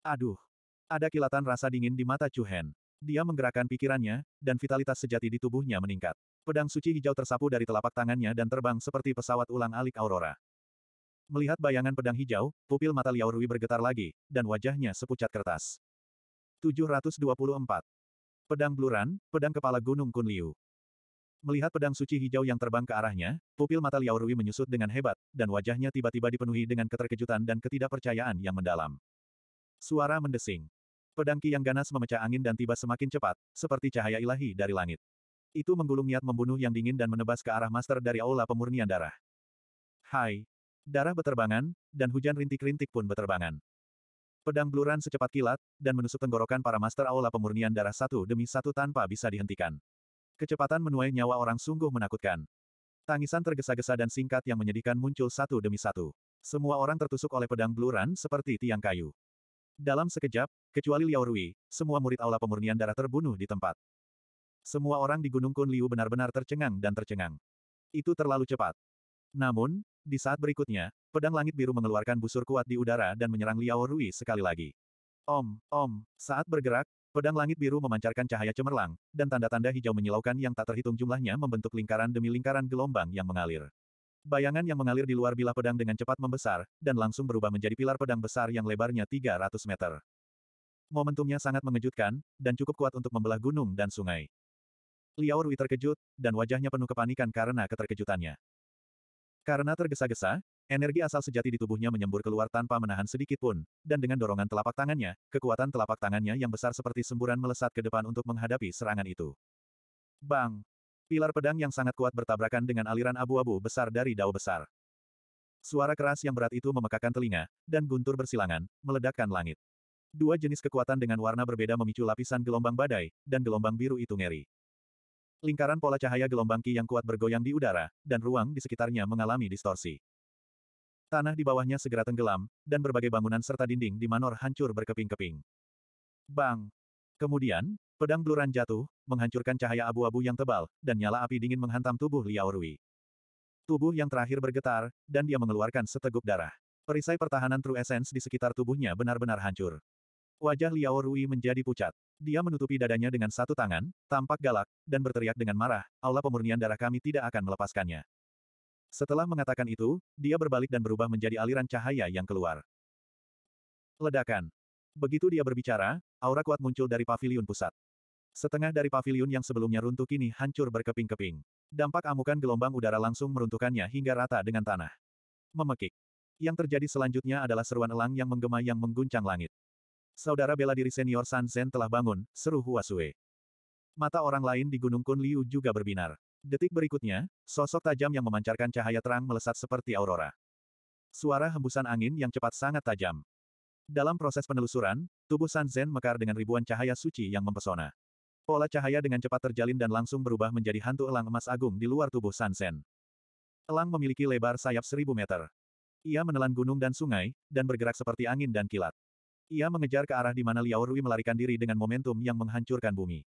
Aduh! Ada kilatan rasa dingin di mata Chu Hen. Dia menggerakkan pikirannya, dan vitalitas sejati di tubuhnya meningkat. Pedang suci hijau tersapu dari telapak tangannya dan terbang seperti pesawat ulang-alik Aurora. Melihat bayangan pedang hijau, pupil mata Liao Rui bergetar lagi, dan wajahnya sepucat kertas. 724. Pedang Bluran, Pedang Kepala Gunung Kunliu. Melihat pedang suci hijau yang terbang ke arahnya, pupil mata Liao Rui menyusut dengan hebat, dan wajahnya tiba-tiba dipenuhi dengan keterkejutan dan ketidakpercayaan yang mendalam. Suara mendesing. Pedang Ki yang ganas memecah angin dan tiba semakin cepat, seperti cahaya ilahi dari langit. Itu menggulung niat membunuh yang dingin dan menebas ke arah master dari aula pemurnian darah. Hai. Darah beterbangan, dan hujan rintik-rintik pun beterbangan. Pedang bluran secepat kilat, dan menusuk tenggorokan para master aula pemurnian darah satu demi satu tanpa bisa dihentikan. Kecepatan menuai nyawa orang sungguh menakutkan. Tangisan tergesa-gesa dan singkat yang menyedihkan muncul satu demi satu. Semua orang tertusuk oleh pedang bluran seperti tiang kayu. Dalam sekejap, kecuali Liao Rui, semua murid aula pemurnian darah terbunuh di tempat. Semua orang di Gunung Kun Liu benar-benar tercengang dan tercengang. Itu terlalu cepat. Namun, di saat berikutnya, pedang langit biru mengeluarkan busur kuat di udara dan menyerang Liao Rui sekali lagi. Om, om, saat bergerak, Pedang langit biru memancarkan cahaya cemerlang, dan tanda-tanda hijau menyilaukan yang tak terhitung jumlahnya membentuk lingkaran demi lingkaran gelombang yang mengalir. Bayangan yang mengalir di luar bilah pedang dengan cepat membesar, dan langsung berubah menjadi pilar pedang besar yang lebarnya 300 meter. Momentumnya sangat mengejutkan, dan cukup kuat untuk membelah gunung dan sungai. Liao Rui terkejut, dan wajahnya penuh kepanikan karena keterkejutannya. Karena tergesa-gesa, Energi asal sejati di tubuhnya menyembur keluar tanpa menahan sedikit pun, dan dengan dorongan telapak tangannya, kekuatan telapak tangannya yang besar seperti semburan melesat ke depan untuk menghadapi serangan itu. Bang! Pilar pedang yang sangat kuat bertabrakan dengan aliran abu-abu besar dari dao besar. Suara keras yang berat itu memekakan telinga, dan guntur bersilangan, meledakkan langit. Dua jenis kekuatan dengan warna berbeda memicu lapisan gelombang badai, dan gelombang biru itu ngeri. Lingkaran pola cahaya gelombang Ki yang kuat bergoyang di udara, dan ruang di sekitarnya mengalami distorsi. Tanah di bawahnya segera tenggelam, dan berbagai bangunan serta dinding di manor hancur berkeping-keping. Bang! Kemudian, pedang bluran jatuh, menghancurkan cahaya abu-abu yang tebal, dan nyala api dingin menghantam tubuh Liao Rui. Tubuh yang terakhir bergetar, dan dia mengeluarkan seteguk darah. Perisai pertahanan True Essence di sekitar tubuhnya benar-benar hancur. Wajah Liao Rui menjadi pucat. Dia menutupi dadanya dengan satu tangan, tampak galak, dan berteriak dengan marah, "Allah pemurnian darah kami tidak akan melepaskannya. Setelah mengatakan itu, dia berbalik dan berubah menjadi aliran cahaya yang keluar. Ledakan. Begitu dia berbicara, aura kuat muncul dari pavilion pusat. Setengah dari pavilion yang sebelumnya runtuh kini hancur berkeping-keping. Dampak amukan gelombang udara langsung meruntuhkannya hingga rata dengan tanah. Memekik. Yang terjadi selanjutnya adalah seruan elang yang menggema yang mengguncang langit. Saudara bela diri senior San Zen telah bangun, seru Huasue. Mata orang lain di Gunung Kunliu juga berbinar. Detik berikutnya, sosok tajam yang memancarkan cahaya terang melesat seperti aurora. Suara hembusan angin yang cepat sangat tajam. Dalam proses penelusuran, tubuh San Zen mekar dengan ribuan cahaya suci yang mempesona. Pola cahaya dengan cepat terjalin dan langsung berubah menjadi hantu elang emas agung di luar tubuh San Zen. Elang memiliki lebar sayap seribu meter. Ia menelan gunung dan sungai, dan bergerak seperti angin dan kilat. Ia mengejar ke arah di mana Liao Rui melarikan diri dengan momentum yang menghancurkan bumi.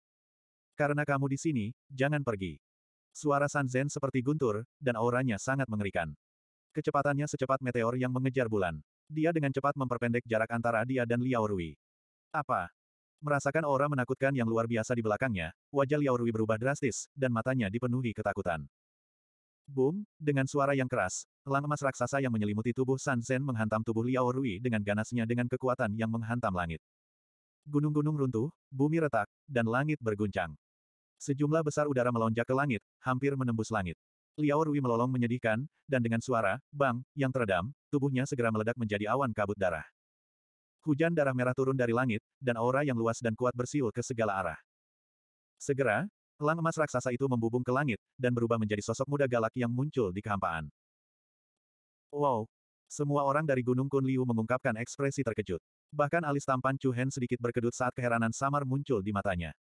Karena kamu di sini, jangan pergi. Suara Sanzen seperti guntur, dan auranya sangat mengerikan. Kecepatannya secepat meteor yang mengejar bulan. Dia dengan cepat memperpendek jarak antara dia dan Liao Rui. Apa? Merasakan aura menakutkan yang luar biasa di belakangnya, wajah Liao Rui berubah drastis, dan matanya dipenuhi ketakutan. Boom, dengan suara yang keras, elang emas raksasa yang menyelimuti tubuh San Zen menghantam tubuh Liao Rui dengan ganasnya dengan kekuatan yang menghantam langit. Gunung-gunung runtuh, bumi retak, dan langit berguncang. Sejumlah besar udara melonjak ke langit, hampir menembus langit. Liao Rui melolong menyedihkan, dan dengan suara, bang, yang teredam, tubuhnya segera meledak menjadi awan kabut darah. Hujan darah merah turun dari langit, dan aura yang luas dan kuat bersiul ke segala arah. Segera, elang emas raksasa itu membubung ke langit, dan berubah menjadi sosok muda galak yang muncul di kehampaan. Wow! Semua orang dari Gunung Kun Liu mengungkapkan ekspresi terkejut. Bahkan alis tampan Chu Hen sedikit berkedut saat keheranan samar muncul di matanya.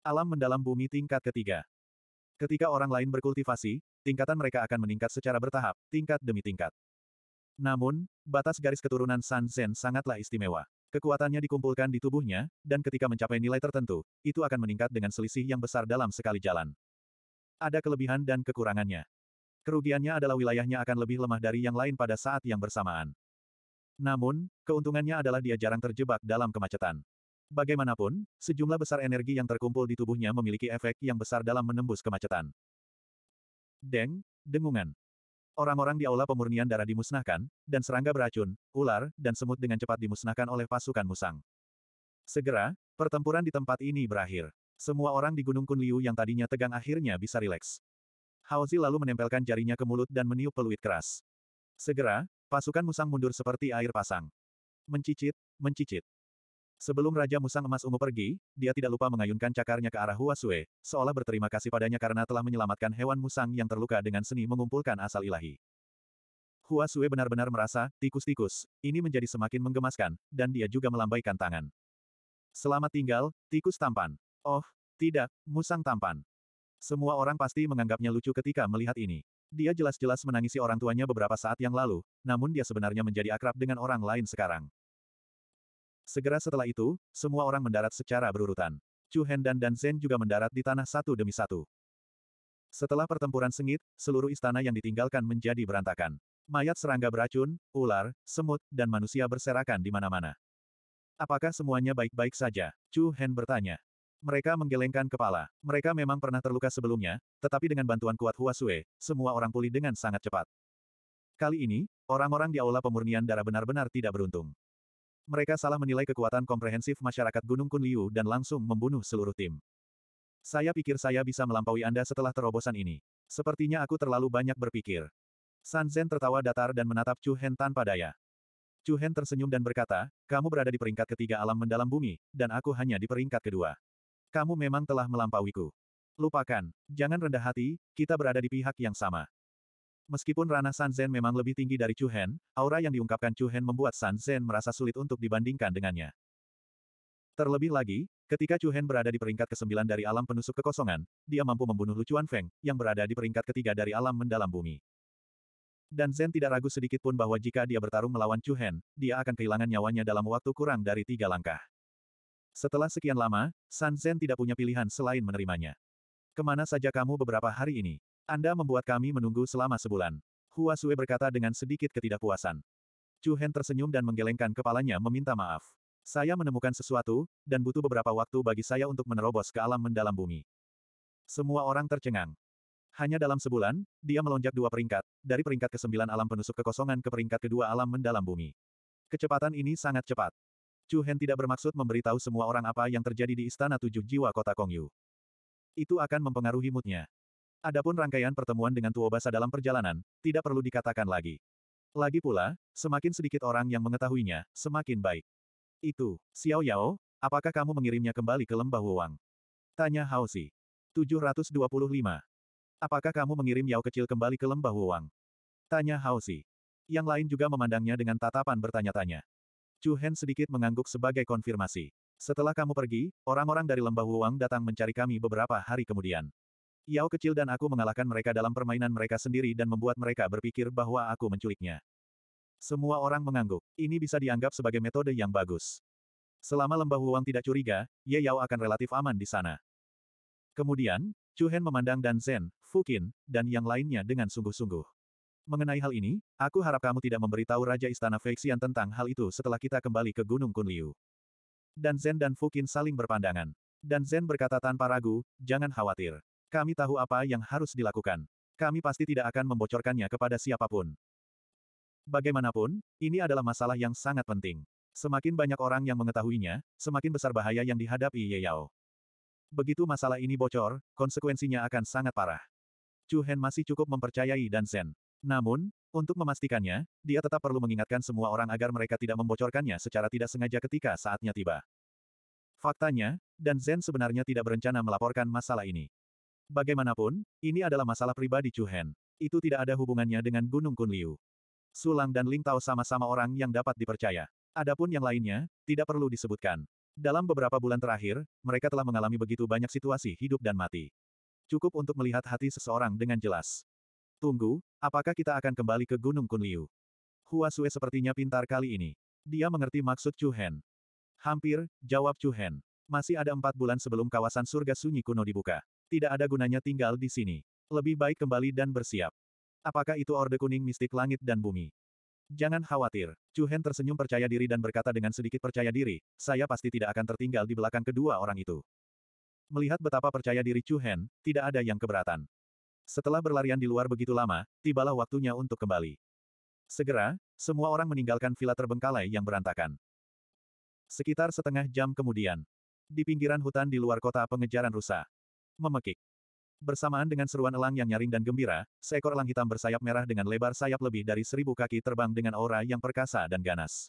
Alam mendalam bumi tingkat ketiga. Ketika orang lain berkultivasi, tingkatan mereka akan meningkat secara bertahap, tingkat demi tingkat. Namun, batas garis keturunan San Zen sangatlah istimewa. Kekuatannya dikumpulkan di tubuhnya, dan ketika mencapai nilai tertentu, itu akan meningkat dengan selisih yang besar dalam sekali jalan. Ada kelebihan dan kekurangannya. Kerugiannya adalah wilayahnya akan lebih lemah dari yang lain pada saat yang bersamaan. Namun, keuntungannya adalah dia jarang terjebak dalam kemacetan. Bagaimanapun, sejumlah besar energi yang terkumpul di tubuhnya memiliki efek yang besar dalam menembus kemacetan. Deng, dengungan. Orang-orang di aula pemurnian darah dimusnahkan, dan serangga beracun, ular, dan semut dengan cepat dimusnahkan oleh pasukan musang. Segera, pertempuran di tempat ini berakhir. Semua orang di Gunung Kunliu yang tadinya tegang akhirnya bisa rileks. Haozi lalu menempelkan jarinya ke mulut dan meniup peluit keras. Segera, pasukan musang mundur seperti air pasang. Mencicit, mencicit. Sebelum Raja Musang Emas Ungu pergi, dia tidak lupa mengayunkan cakarnya ke arah Huasue, seolah berterima kasih padanya karena telah menyelamatkan hewan musang yang terluka dengan seni mengumpulkan asal ilahi. Huasue benar-benar merasa, tikus-tikus, ini menjadi semakin menggemaskan, dan dia juga melambaikan tangan. Selamat tinggal, tikus tampan. Oh, tidak, musang tampan. Semua orang pasti menganggapnya lucu ketika melihat ini. Dia jelas-jelas menangisi orang tuanya beberapa saat yang lalu, namun dia sebenarnya menjadi akrab dengan orang lain sekarang. Segera setelah itu, semua orang mendarat secara berurutan. Chu Hendan dan Dan Zhen juga mendarat di tanah satu demi satu. Setelah pertempuran sengit, seluruh istana yang ditinggalkan menjadi berantakan. Mayat serangga beracun, ular, semut, dan manusia berserakan di mana-mana. Apakah semuanya baik-baik saja? Chu Hen bertanya. Mereka menggelengkan kepala. Mereka memang pernah terluka sebelumnya, tetapi dengan bantuan kuat Huasue, semua orang pulih dengan sangat cepat. Kali ini, orang-orang di aula pemurnian darah benar-benar tidak beruntung. Mereka salah menilai kekuatan komprehensif masyarakat Gunung Kunliu dan langsung membunuh seluruh tim. Saya pikir saya bisa melampaui Anda setelah terobosan ini. Sepertinya aku terlalu banyak berpikir. San Zhen tertawa datar dan menatap Chu Hen tanpa daya. Chu Hen tersenyum dan berkata, kamu berada di peringkat ketiga alam mendalam bumi, dan aku hanya di peringkat kedua. Kamu memang telah melampauiku. Lupakan, jangan rendah hati, kita berada di pihak yang sama. Meskipun ranah San Zen memang lebih tinggi dari Chu Hen, aura yang diungkapkan Chu Hen membuat San Zen merasa sulit untuk dibandingkan dengannya. Terlebih lagi, ketika Chu Hen berada di peringkat ke-9 dari alam penusuk kekosongan, dia mampu membunuh Lucuan Feng, yang berada di peringkat ketiga dari alam mendalam bumi. Dan Zen tidak ragu sedikit pun bahwa jika dia bertarung melawan Chu Hen, dia akan kehilangan nyawanya dalam waktu kurang dari tiga langkah. Setelah sekian lama, San Zen tidak punya pilihan selain menerimanya. Kemana saja kamu beberapa hari ini? Anda membuat kami menunggu selama sebulan. Hua Sue berkata dengan sedikit ketidakpuasan. Chu Hen tersenyum dan menggelengkan kepalanya meminta maaf. Saya menemukan sesuatu, dan butuh beberapa waktu bagi saya untuk menerobos ke alam mendalam bumi. Semua orang tercengang. Hanya dalam sebulan, dia melonjak dua peringkat, dari peringkat ke-9 alam penusuk kekosongan ke peringkat kedua alam mendalam bumi. Kecepatan ini sangat cepat. Chu Hen tidak bermaksud memberitahu semua orang apa yang terjadi di Istana Tujuh Jiwa Kota Kongyu. Itu akan mempengaruhi moodnya. Adapun rangkaian pertemuan dengan Tuobasa dalam perjalanan, tidak perlu dikatakan lagi. Lagi pula, semakin sedikit orang yang mengetahuinya, semakin baik. Itu, Xiao Yao, apakah kamu mengirimnya kembali ke lembah Wuwang? Tanya Hao Si. 725. Apakah kamu mengirim Yao kecil kembali ke lembah Wuwang? Tanya Hao Si. Yang lain juga memandangnya dengan tatapan bertanya-tanya. Chu Hen sedikit mengangguk sebagai konfirmasi. Setelah kamu pergi, orang-orang dari lembah Wuwang datang mencari kami beberapa hari kemudian. Yao kecil dan aku mengalahkan mereka dalam permainan mereka sendiri dan membuat mereka berpikir bahwa aku menculiknya. Semua orang mengangguk. Ini bisa dianggap sebagai metode yang bagus. Selama lembah Huang tidak curiga, Ye Yao akan relatif aman di sana. Kemudian, Chu Hen memandang Dan Zhen, Qin, dan yang lainnya dengan sungguh-sungguh. Mengenai hal ini, aku harap kamu tidak memberitahu Raja Istana Feixian tentang hal itu setelah kita kembali ke Gunung Kunliu. Dan Zhen dan Fu Qin saling berpandangan. Dan Zhen berkata tanpa ragu, jangan khawatir. Kami tahu apa yang harus dilakukan. Kami pasti tidak akan membocorkannya kepada siapapun. Bagaimanapun, ini adalah masalah yang sangat penting. Semakin banyak orang yang mengetahuinya, semakin besar bahaya yang dihadapi Ye Yao. Begitu masalah ini bocor, konsekuensinya akan sangat parah. Chu Hen masih cukup mempercayai Dan Zen. Namun, untuk memastikannya, dia tetap perlu mengingatkan semua orang agar mereka tidak membocorkannya secara tidak sengaja ketika saatnya tiba. Faktanya, Dan Zen sebenarnya tidak berencana melaporkan masalah ini. Bagaimanapun, ini adalah masalah pribadi Chu Hen. Itu tidak ada hubungannya dengan Gunung Kunliu. Sulang dan Ling Tao sama-sama orang yang dapat dipercaya. Adapun yang lainnya, tidak perlu disebutkan. Dalam beberapa bulan terakhir, mereka telah mengalami begitu banyak situasi hidup dan mati. Cukup untuk melihat hati seseorang dengan jelas. Tunggu, apakah kita akan kembali ke Gunung Kunliu? Hua Sue sepertinya pintar kali ini. Dia mengerti maksud Chu Hen. Hampir, jawab Chu Hen. Masih ada empat bulan sebelum kawasan surga sunyi kuno dibuka. Tidak ada gunanya tinggal di sini. Lebih baik kembali dan bersiap. Apakah itu Orde Kuning Mistik Langit dan Bumi? Jangan khawatir. Chu Hen tersenyum percaya diri dan berkata dengan sedikit percaya diri, saya pasti tidak akan tertinggal di belakang kedua orang itu. Melihat betapa percaya diri Chu Hen, tidak ada yang keberatan. Setelah berlarian di luar begitu lama, tibalah waktunya untuk kembali. Segera, semua orang meninggalkan villa terbengkalai yang berantakan. Sekitar setengah jam kemudian, di pinggiran hutan di luar kota pengejaran rusa, memekik. Bersamaan dengan seruan elang yang nyaring dan gembira, seekor elang hitam bersayap merah dengan lebar sayap lebih dari seribu kaki terbang dengan aura yang perkasa dan ganas.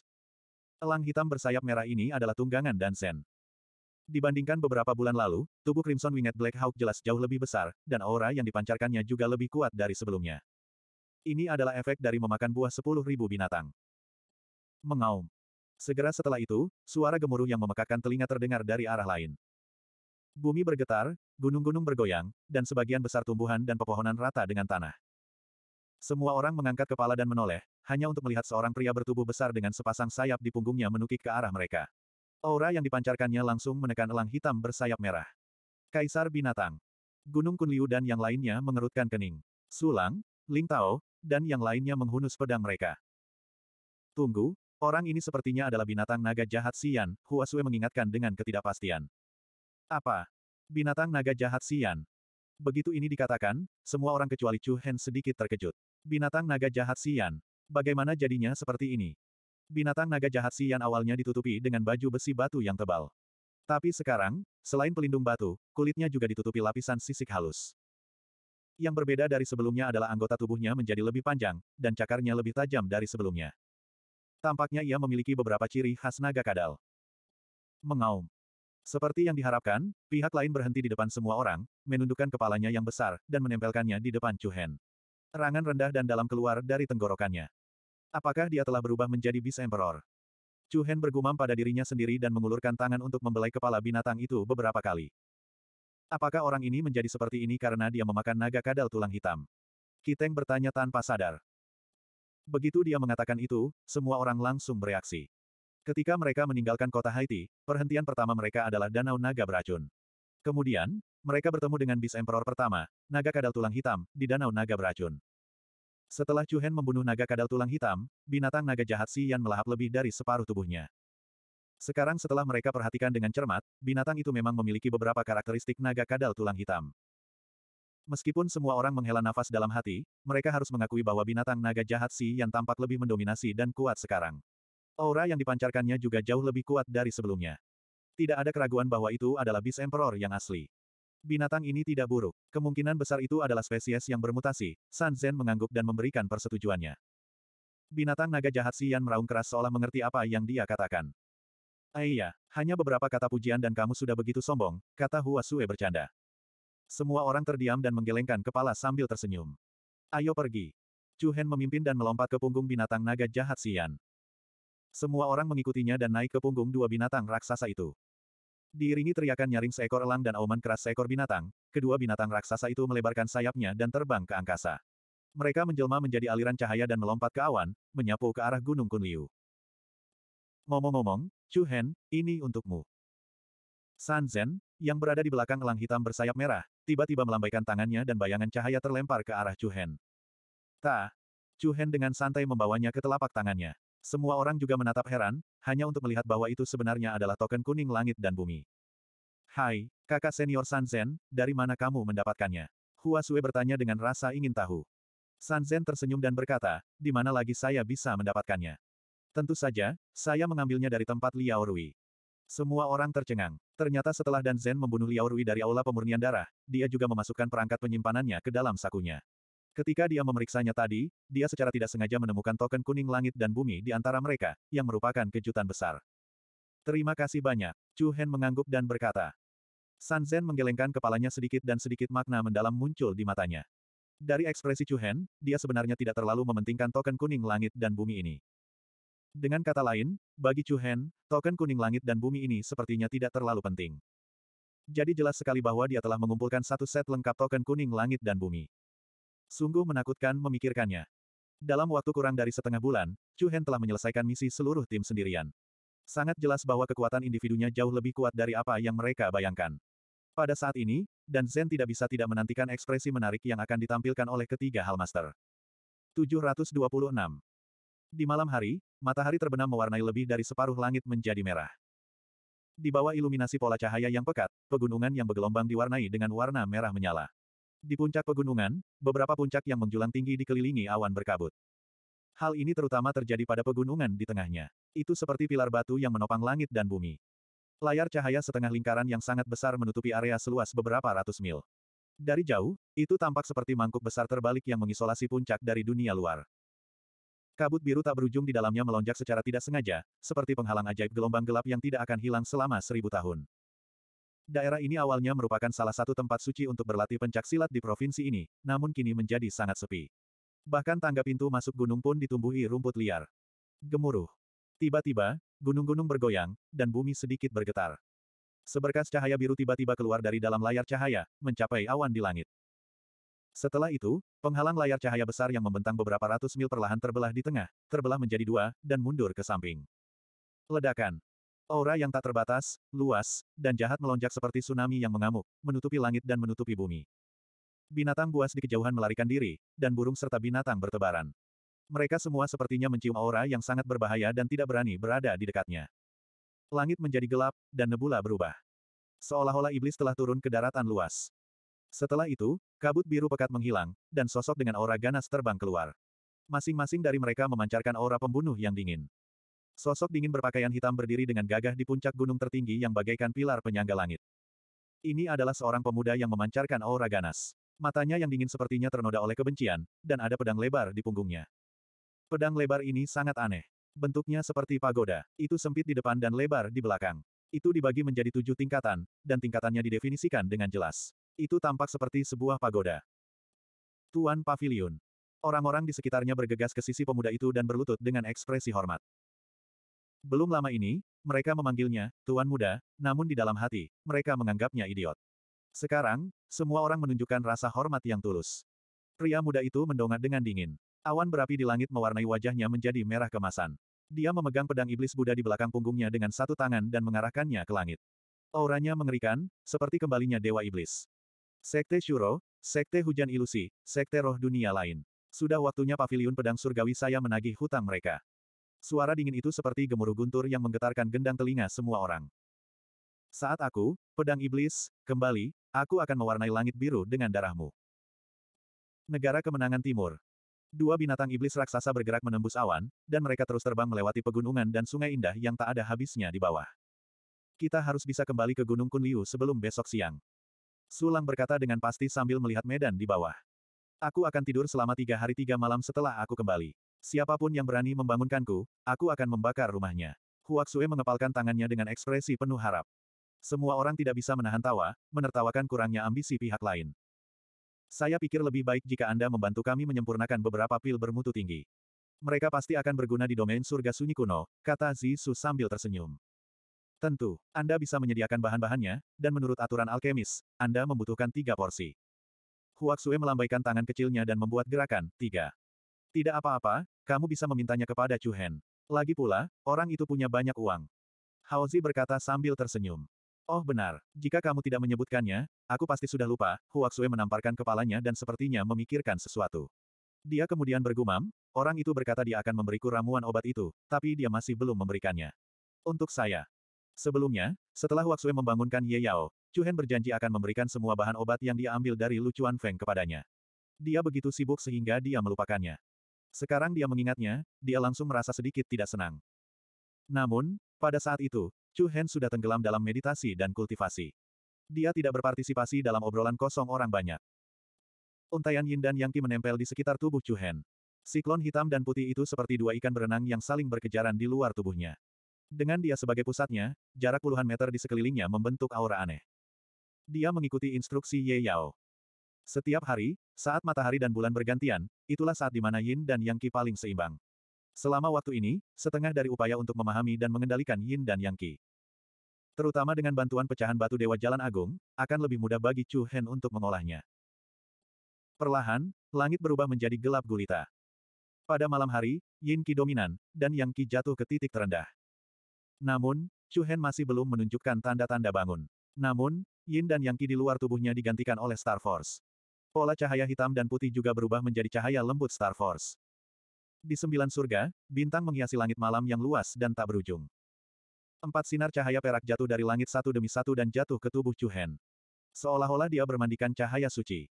Elang hitam bersayap merah ini adalah tunggangan dan sen. Dibandingkan beberapa bulan lalu, tubuh Crimson Winged Black Hawk jelas jauh lebih besar, dan aura yang dipancarkannya juga lebih kuat dari sebelumnya. Ini adalah efek dari memakan buah sepuluh ribu binatang. Mengaum. Segera setelah itu, suara gemuruh yang memekakkan telinga terdengar dari arah lain. Bumi bergetar, gunung-gunung bergoyang, dan sebagian besar tumbuhan dan pepohonan rata dengan tanah. Semua orang mengangkat kepala dan menoleh, hanya untuk melihat seorang pria bertubuh besar dengan sepasang sayap di punggungnya menukik ke arah mereka. Aura yang dipancarkannya langsung menekan elang hitam bersayap merah. Kaisar Binatang. Gunung Kunliu dan yang lainnya mengerutkan kening. Sulang, Ling Tao, dan yang lainnya menghunus pedang mereka. Tunggu, orang ini sepertinya adalah binatang naga jahat Sian. Huasue mengingatkan dengan ketidakpastian. Apa? Binatang naga jahat Sian? Begitu ini dikatakan, semua orang kecuali Chu Hen sedikit terkejut. Binatang naga jahat Sian, Bagaimana jadinya seperti ini? Binatang naga jahat Sian awalnya ditutupi dengan baju besi batu yang tebal. Tapi sekarang, selain pelindung batu, kulitnya juga ditutupi lapisan sisik halus. Yang berbeda dari sebelumnya adalah anggota tubuhnya menjadi lebih panjang, dan cakarnya lebih tajam dari sebelumnya. Tampaknya ia memiliki beberapa ciri khas naga kadal. Mengaum. Seperti yang diharapkan, pihak lain berhenti di depan semua orang, menundukkan kepalanya yang besar, dan menempelkannya di depan Chu Hen. Rangan rendah dan dalam keluar dari tenggorokannya. Apakah dia telah berubah menjadi Beast Emperor? Chu Hen bergumam pada dirinya sendiri dan mengulurkan tangan untuk membelai kepala binatang itu beberapa kali. Apakah orang ini menjadi seperti ini karena dia memakan naga kadal tulang hitam? Kiteng bertanya tanpa sadar. Begitu dia mengatakan itu, semua orang langsung bereaksi. Ketika mereka meninggalkan kota Haiti, perhentian pertama mereka adalah Danau Naga Beracun. Kemudian, mereka bertemu dengan bis Emperor pertama, Naga Kadal Tulang Hitam, di Danau Naga Beracun. Setelah Chuhen membunuh Naga Kadal Tulang Hitam, binatang naga jahat Si Yan melahap lebih dari separuh tubuhnya. Sekarang setelah mereka perhatikan dengan cermat, binatang itu memang memiliki beberapa karakteristik naga kadal tulang hitam. Meskipun semua orang menghela nafas dalam hati, mereka harus mengakui bahwa binatang naga jahat Si Yan tampak lebih mendominasi dan kuat sekarang. Aura yang dipancarkannya juga jauh lebih kuat dari sebelumnya. Tidak ada keraguan bahwa itu adalah Beast Emperor yang asli. Binatang ini tidak buruk. Kemungkinan besar itu adalah spesies yang bermutasi. San Zhen mengangguk dan memberikan persetujuannya. Binatang naga jahat Sian meraung keras seolah mengerti apa yang dia katakan. Aiyah, eh hanya beberapa kata pujian dan kamu sudah begitu sombong, kata Hua Sue bercanda. Semua orang terdiam dan menggelengkan kepala sambil tersenyum. Ayo pergi. Chu Hen memimpin dan melompat ke punggung binatang naga jahat Sian. Semua orang mengikutinya dan naik ke punggung dua binatang raksasa itu. Diiringi teriakan nyaring seekor elang dan auman keras seekor binatang, kedua binatang raksasa itu melebarkan sayapnya dan terbang ke angkasa. Mereka menjelma menjadi aliran cahaya dan melompat ke awan, menyapu ke arah Gunung Kunliu. Ngomong-ngomong, Chu Hen, ini untukmu. San Zen, yang berada di belakang elang hitam bersayap merah, tiba-tiba melambaikan tangannya dan bayangan cahaya terlempar ke arah Chu Hen. Ta, Chu Hen dengan santai membawanya ke telapak tangannya. Semua orang juga menatap heran, hanya untuk melihat bahwa itu sebenarnya adalah token kuning langit dan bumi. Hai, kakak senior Sanzen, dari mana kamu mendapatkannya? Hua Sue bertanya dengan rasa ingin tahu. Sanzen tersenyum dan berkata, di mana lagi saya bisa mendapatkannya? Tentu saja, saya mengambilnya dari tempat Liao Rui. Semua orang tercengang. Ternyata setelah Dan Zen membunuh Liao Rui dari aula pemurnian darah, dia juga memasukkan perangkat penyimpanannya ke dalam sakunya. Ketika dia memeriksanya tadi, dia secara tidak sengaja menemukan token kuning langit dan bumi di antara mereka, yang merupakan kejutan besar. Terima kasih banyak. Chu Hen mengangguk dan berkata. San Zen menggelengkan kepalanya sedikit dan sedikit makna mendalam muncul di matanya. Dari ekspresi Chu Hen, dia sebenarnya tidak terlalu mementingkan token kuning langit dan bumi ini. Dengan kata lain, bagi Chu Hen, token kuning langit dan bumi ini sepertinya tidak terlalu penting. Jadi jelas sekali bahwa dia telah mengumpulkan satu set lengkap token kuning langit dan bumi. Sungguh menakutkan memikirkannya. Dalam waktu kurang dari setengah bulan, Chu Hen telah menyelesaikan misi seluruh tim sendirian. Sangat jelas bahwa kekuatan individunya jauh lebih kuat dari apa yang mereka bayangkan. Pada saat ini, dan Zen tidak bisa tidak menantikan ekspresi menarik yang akan ditampilkan oleh ketiga Halmaster. 726. Di malam hari, matahari terbenam mewarnai lebih dari separuh langit menjadi merah. Di bawah iluminasi pola cahaya yang pekat, pegunungan yang bergelombang diwarnai dengan warna merah menyala. Di puncak pegunungan, beberapa puncak yang menjulang tinggi dikelilingi awan berkabut. Hal ini terutama terjadi pada pegunungan di tengahnya. Itu seperti pilar batu yang menopang langit dan bumi. Layar cahaya setengah lingkaran yang sangat besar menutupi area seluas beberapa ratus mil. Dari jauh, itu tampak seperti mangkuk besar terbalik yang mengisolasi puncak dari dunia luar. Kabut biru tak berujung di dalamnya melonjak secara tidak sengaja, seperti penghalang ajaib gelombang gelap yang tidak akan hilang selama seribu tahun. Daerah ini awalnya merupakan salah satu tempat suci untuk berlatih pencak silat di provinsi ini, namun kini menjadi sangat sepi. Bahkan tangga pintu masuk gunung pun ditumbuhi rumput liar. Gemuruh. Tiba-tiba, gunung-gunung bergoyang, dan bumi sedikit bergetar. Seberkas cahaya biru tiba-tiba keluar dari dalam layar cahaya, mencapai awan di langit. Setelah itu, penghalang layar cahaya besar yang membentang beberapa ratus mil perlahan terbelah di tengah, terbelah menjadi dua, dan mundur ke samping. Ledakan. Aura yang tak terbatas, luas, dan jahat melonjak seperti tsunami yang mengamuk, menutupi langit dan menutupi bumi. Binatang buas di kejauhan melarikan diri, dan burung serta binatang bertebaran. Mereka semua sepertinya mencium aura yang sangat berbahaya dan tidak berani berada di dekatnya. Langit menjadi gelap, dan nebula berubah. Seolah-olah iblis telah turun ke daratan luas. Setelah itu, kabut biru pekat menghilang, dan sosok dengan aura ganas terbang keluar. Masing-masing dari mereka memancarkan aura pembunuh yang dingin. Sosok dingin berpakaian hitam berdiri dengan gagah di puncak gunung tertinggi yang bagaikan pilar penyangga langit. Ini adalah seorang pemuda yang memancarkan aura ganas. Matanya yang dingin sepertinya ternoda oleh kebencian, dan ada pedang lebar di punggungnya. Pedang lebar ini sangat aneh. Bentuknya seperti pagoda, itu sempit di depan dan lebar di belakang. Itu dibagi menjadi tujuh tingkatan, dan tingkatannya didefinisikan dengan jelas. Itu tampak seperti sebuah pagoda. Tuan Pavilion. Orang-orang di sekitarnya bergegas ke sisi pemuda itu dan berlutut dengan ekspresi hormat. Belum lama ini, mereka memanggilnya, Tuan Muda, namun di dalam hati, mereka menganggapnya idiot. Sekarang, semua orang menunjukkan rasa hormat yang tulus. Pria muda itu mendongak dengan dingin. Awan berapi di langit mewarnai wajahnya menjadi merah kemasan. Dia memegang pedang iblis Buddha di belakang punggungnya dengan satu tangan dan mengarahkannya ke langit. Auranya mengerikan, seperti kembalinya Dewa Iblis. Sekte Shuro, Sekte Hujan Ilusi, Sekte Roh Dunia lain. Sudah waktunya paviliun pedang surgawi saya menagih hutang mereka. Suara dingin itu seperti gemuruh guntur yang menggetarkan gendang telinga semua orang. Saat aku, pedang iblis, kembali, aku akan mewarnai langit biru dengan darahmu. Negara Kemenangan Timur. Dua binatang iblis raksasa bergerak menembus awan, dan mereka terus terbang melewati pegunungan dan sungai indah yang tak ada habisnya di bawah. Kita harus bisa kembali ke Gunung Kunliu sebelum besok siang. Sulang berkata dengan pasti sambil melihat medan di bawah. Aku akan tidur selama tiga hari tiga malam setelah aku kembali. Siapapun yang berani membangunkanku, aku akan membakar rumahnya. Sue mengepalkan tangannya dengan ekspresi penuh harap. Semua orang tidak bisa menahan tawa, menertawakan kurangnya ambisi pihak lain. Saya pikir lebih baik jika Anda membantu kami menyempurnakan beberapa pil bermutu tinggi. Mereka pasti akan berguna di domain surga sunyi kuno, kata Zisu sambil tersenyum. Tentu, Anda bisa menyediakan bahan-bahannya, dan menurut aturan alkemis, Anda membutuhkan tiga porsi. Sue melambaikan tangan kecilnya dan membuat gerakan, tiga. Tidak apa-apa, kamu bisa memintanya kepada Chu Hen. Lagi pula, orang itu punya banyak uang. Hao Zi berkata sambil tersenyum. Oh benar, jika kamu tidak menyebutkannya, aku pasti sudah lupa, Huaxue menamparkan kepalanya dan sepertinya memikirkan sesuatu. Dia kemudian bergumam, orang itu berkata dia akan memberiku ramuan obat itu, tapi dia masih belum memberikannya. Untuk saya. Sebelumnya, setelah Huaxue membangunkan Ye Yao, Chu Hen berjanji akan memberikan semua bahan obat yang dia ambil dari Lucuan Feng kepadanya. Dia begitu sibuk sehingga dia melupakannya. Sekarang dia mengingatnya, dia langsung merasa sedikit tidak senang. Namun, pada saat itu, Chu Hen sudah tenggelam dalam meditasi dan kultivasi. Dia tidak berpartisipasi dalam obrolan kosong orang banyak. Untaian Yin dan Yang Qi menempel di sekitar tubuh Chu Hen. Siklon hitam dan putih itu seperti dua ikan berenang yang saling berkejaran di luar tubuhnya. Dengan dia sebagai pusatnya, jarak puluhan meter di sekelilingnya membentuk aura aneh. Dia mengikuti instruksi Ye Yao. Setiap hari, saat matahari dan bulan bergantian, itulah saat di mana Yin dan Yang Qi paling seimbang. Selama waktu ini, setengah dari upaya untuk memahami dan mengendalikan Yin dan Yang Qi. Terutama dengan bantuan pecahan batu Dewa Jalan Agung, akan lebih mudah bagi Chu Hen untuk mengolahnya. Perlahan, langit berubah menjadi gelap gulita. Pada malam hari, Yin Qi dominan, dan Yang Qi jatuh ke titik terendah. Namun, Chu Hen masih belum menunjukkan tanda-tanda bangun. Namun, Yin dan Yang Qi di luar tubuhnya digantikan oleh Star Force. Pola cahaya hitam dan putih juga berubah menjadi cahaya lembut Star Force. Di sembilan surga, bintang menghiasi langit malam yang luas dan tak berujung. Empat sinar cahaya perak jatuh dari langit satu demi satu dan jatuh ke tubuh Hen. Seolah-olah dia bermandikan cahaya suci.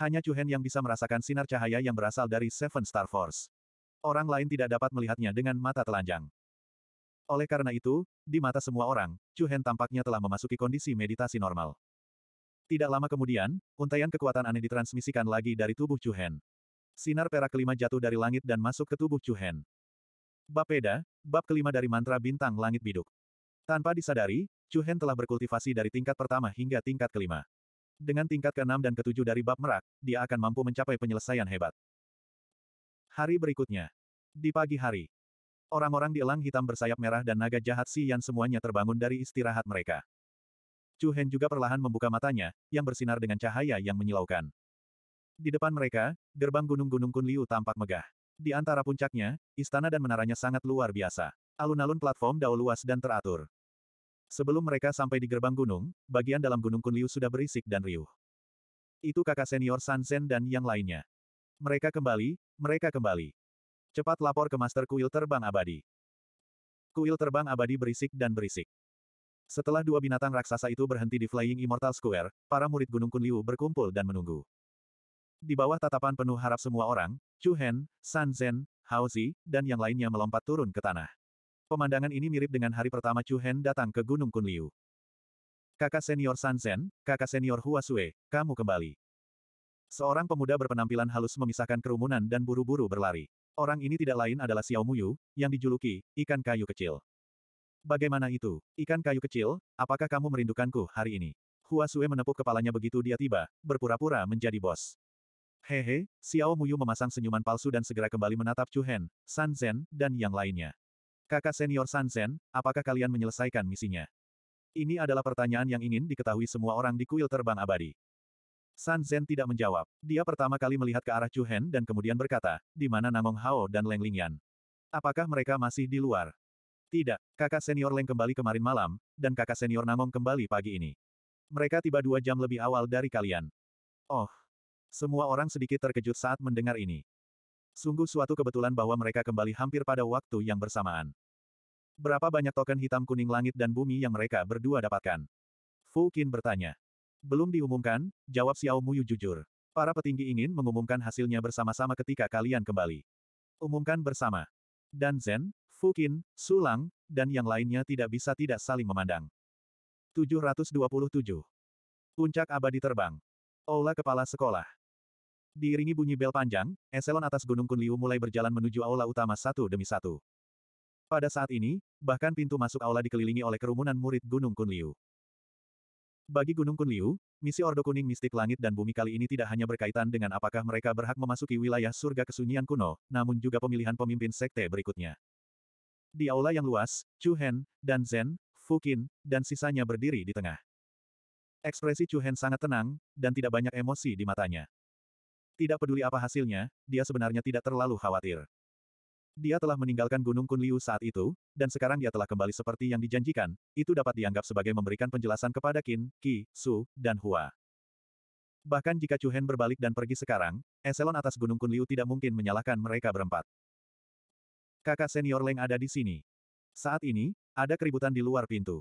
Hanya Hen yang bisa merasakan sinar cahaya yang berasal dari Seven Star Force. Orang lain tidak dapat melihatnya dengan mata telanjang. Oleh karena itu, di mata semua orang, Hen tampaknya telah memasuki kondisi meditasi normal. Tidak lama kemudian, untaian kekuatan aneh ditransmisikan lagi dari tubuh Chu Hen. Sinar perak kelima jatuh dari langit dan masuk ke tubuh Chu Hen. Bab Peda, bab kelima dari mantra bintang langit biduk. Tanpa disadari, Chu Hen telah berkultivasi dari tingkat pertama hingga tingkat kelima. Dengan tingkat keenam dan ketujuh dari bab merak, dia akan mampu mencapai penyelesaian hebat. Hari berikutnya. Di pagi hari. Orang-orang di elang hitam bersayap merah dan naga jahat Si Yan semuanya terbangun dari istirahat mereka. Chu Hen juga perlahan membuka matanya, yang bersinar dengan cahaya yang menyilaukan. Di depan mereka, gerbang gunung-gunung Kunliu tampak megah. Di antara puncaknya, istana dan menaranya sangat luar biasa. Alun-alun platform dao luas dan teratur. Sebelum mereka sampai di gerbang gunung, bagian dalam gunung Kunliu sudah berisik dan riuh. Itu kakak senior Sansen dan yang lainnya. Mereka kembali, mereka kembali. Cepat lapor ke Master Kuil Terbang Abadi. Kuil Terbang Abadi berisik dan berisik. Setelah dua binatang raksasa itu berhenti di Flying Immortal Square, para murid Gunung Kunliu berkumpul dan menunggu. Di bawah tatapan penuh harap semua orang, Chu Hen, San Zhen, Hao Zi, dan yang lainnya melompat turun ke tanah. Pemandangan ini mirip dengan hari pertama Chu Hen datang ke Gunung Kunliu. Kakak senior San Zhen, kakak senior Hua Sue, kamu kembali. Seorang pemuda berpenampilan halus memisahkan kerumunan dan buru-buru berlari. Orang ini tidak lain adalah Xiao Muyu, yang dijuluki, ikan kayu kecil. Bagaimana itu? Ikan kayu kecil, apakah kamu merindukanku hari ini? Hua Sue menepuk kepalanya begitu dia tiba, berpura-pura menjadi bos. Hehe, Xiao Muyu memasang senyuman palsu dan segera kembali menatap Chu Hen, San Zhen, dan yang lainnya. Kakak senior San Zhen, apakah kalian menyelesaikan misinya? Ini adalah pertanyaan yang ingin diketahui semua orang di kuil terbang abadi. San Zhen tidak menjawab. Dia pertama kali melihat ke arah Chu Hen dan kemudian berkata, di mana Namong Hao dan Leng Lingyan. Apakah mereka masih di luar? Tidak, kakak senior Leng kembali kemarin malam, dan kakak senior nangong kembali pagi ini. Mereka tiba dua jam lebih awal dari kalian. Oh. Semua orang sedikit terkejut saat mendengar ini. Sungguh suatu kebetulan bahwa mereka kembali hampir pada waktu yang bersamaan. Berapa banyak token hitam kuning langit dan bumi yang mereka berdua dapatkan? Fu Qin bertanya. Belum diumumkan, jawab Xiao Muyu jujur. Para petinggi ingin mengumumkan hasilnya bersama-sama ketika kalian kembali. Umumkan bersama. Dan Zen, Fukin, Sulang, dan yang lainnya tidak bisa tidak saling memandang. 727. Puncak abadi terbang. Aula kepala sekolah. Diiringi bunyi bel panjang, eselon atas Gunung Kunliu mulai berjalan menuju aula utama satu demi satu. Pada saat ini, bahkan pintu masuk aula dikelilingi oleh kerumunan murid Gunung Kunliu. Bagi Gunung Kunliu, misi Ordo Kuning Mistik Langit dan Bumi kali ini tidak hanya berkaitan dengan apakah mereka berhak memasuki wilayah surga kesunyian kuno, namun juga pemilihan pemimpin sekte berikutnya. Di aula yang luas, Chu Hen, dan Zen, Fukin, dan sisanya berdiri di tengah. Ekspresi Chu Hen sangat tenang, dan tidak banyak emosi di matanya. Tidak peduli apa hasilnya, dia sebenarnya tidak terlalu khawatir. Dia telah meninggalkan Gunung Kunliu saat itu, dan sekarang dia telah kembali seperti yang dijanjikan, itu dapat dianggap sebagai memberikan penjelasan kepada Qin, Qi, Su, dan Hua. Bahkan jika Chu Hen berbalik dan pergi sekarang, eselon atas Gunung Kunliu tidak mungkin menyalahkan mereka berempat. Kakak senior Leng ada di sini. Saat ini, ada keributan di luar pintu.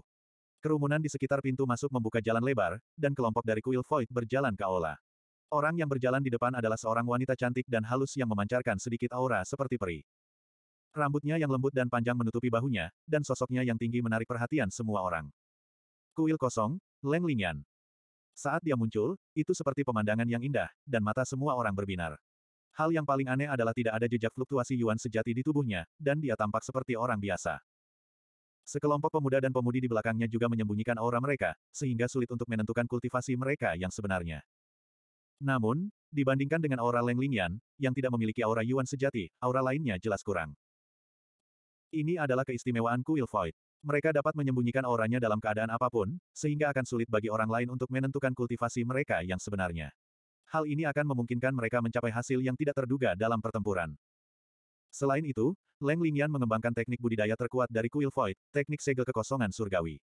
Kerumunan di sekitar pintu masuk membuka jalan lebar, dan kelompok dari kuil Void berjalan ke aula. Orang yang berjalan di depan adalah seorang wanita cantik dan halus yang memancarkan sedikit aura seperti peri. Rambutnya yang lembut dan panjang menutupi bahunya, dan sosoknya yang tinggi menarik perhatian semua orang. Kuil kosong, Leng Lingyan. Saat dia muncul, itu seperti pemandangan yang indah, dan mata semua orang berbinar. Hal yang paling aneh adalah tidak ada jejak fluktuasi Yuan sejati di tubuhnya, dan dia tampak seperti orang biasa. Sekelompok pemuda dan pemudi di belakangnya juga menyembunyikan aura mereka, sehingga sulit untuk menentukan kultivasi mereka yang sebenarnya. Namun, dibandingkan dengan aura Leng Lingyan, yang tidak memiliki aura Yuan sejati, aura lainnya jelas kurang. Ini adalah keistimewaan kuil void. Mereka dapat menyembunyikan auranya dalam keadaan apapun, sehingga akan sulit bagi orang lain untuk menentukan kultivasi mereka yang sebenarnya. Hal ini akan memungkinkan mereka mencapai hasil yang tidak terduga dalam pertempuran. Selain itu, Leng Lingyan mengembangkan teknik budidaya terkuat dari kuil void, teknik segel kekosongan surgawi.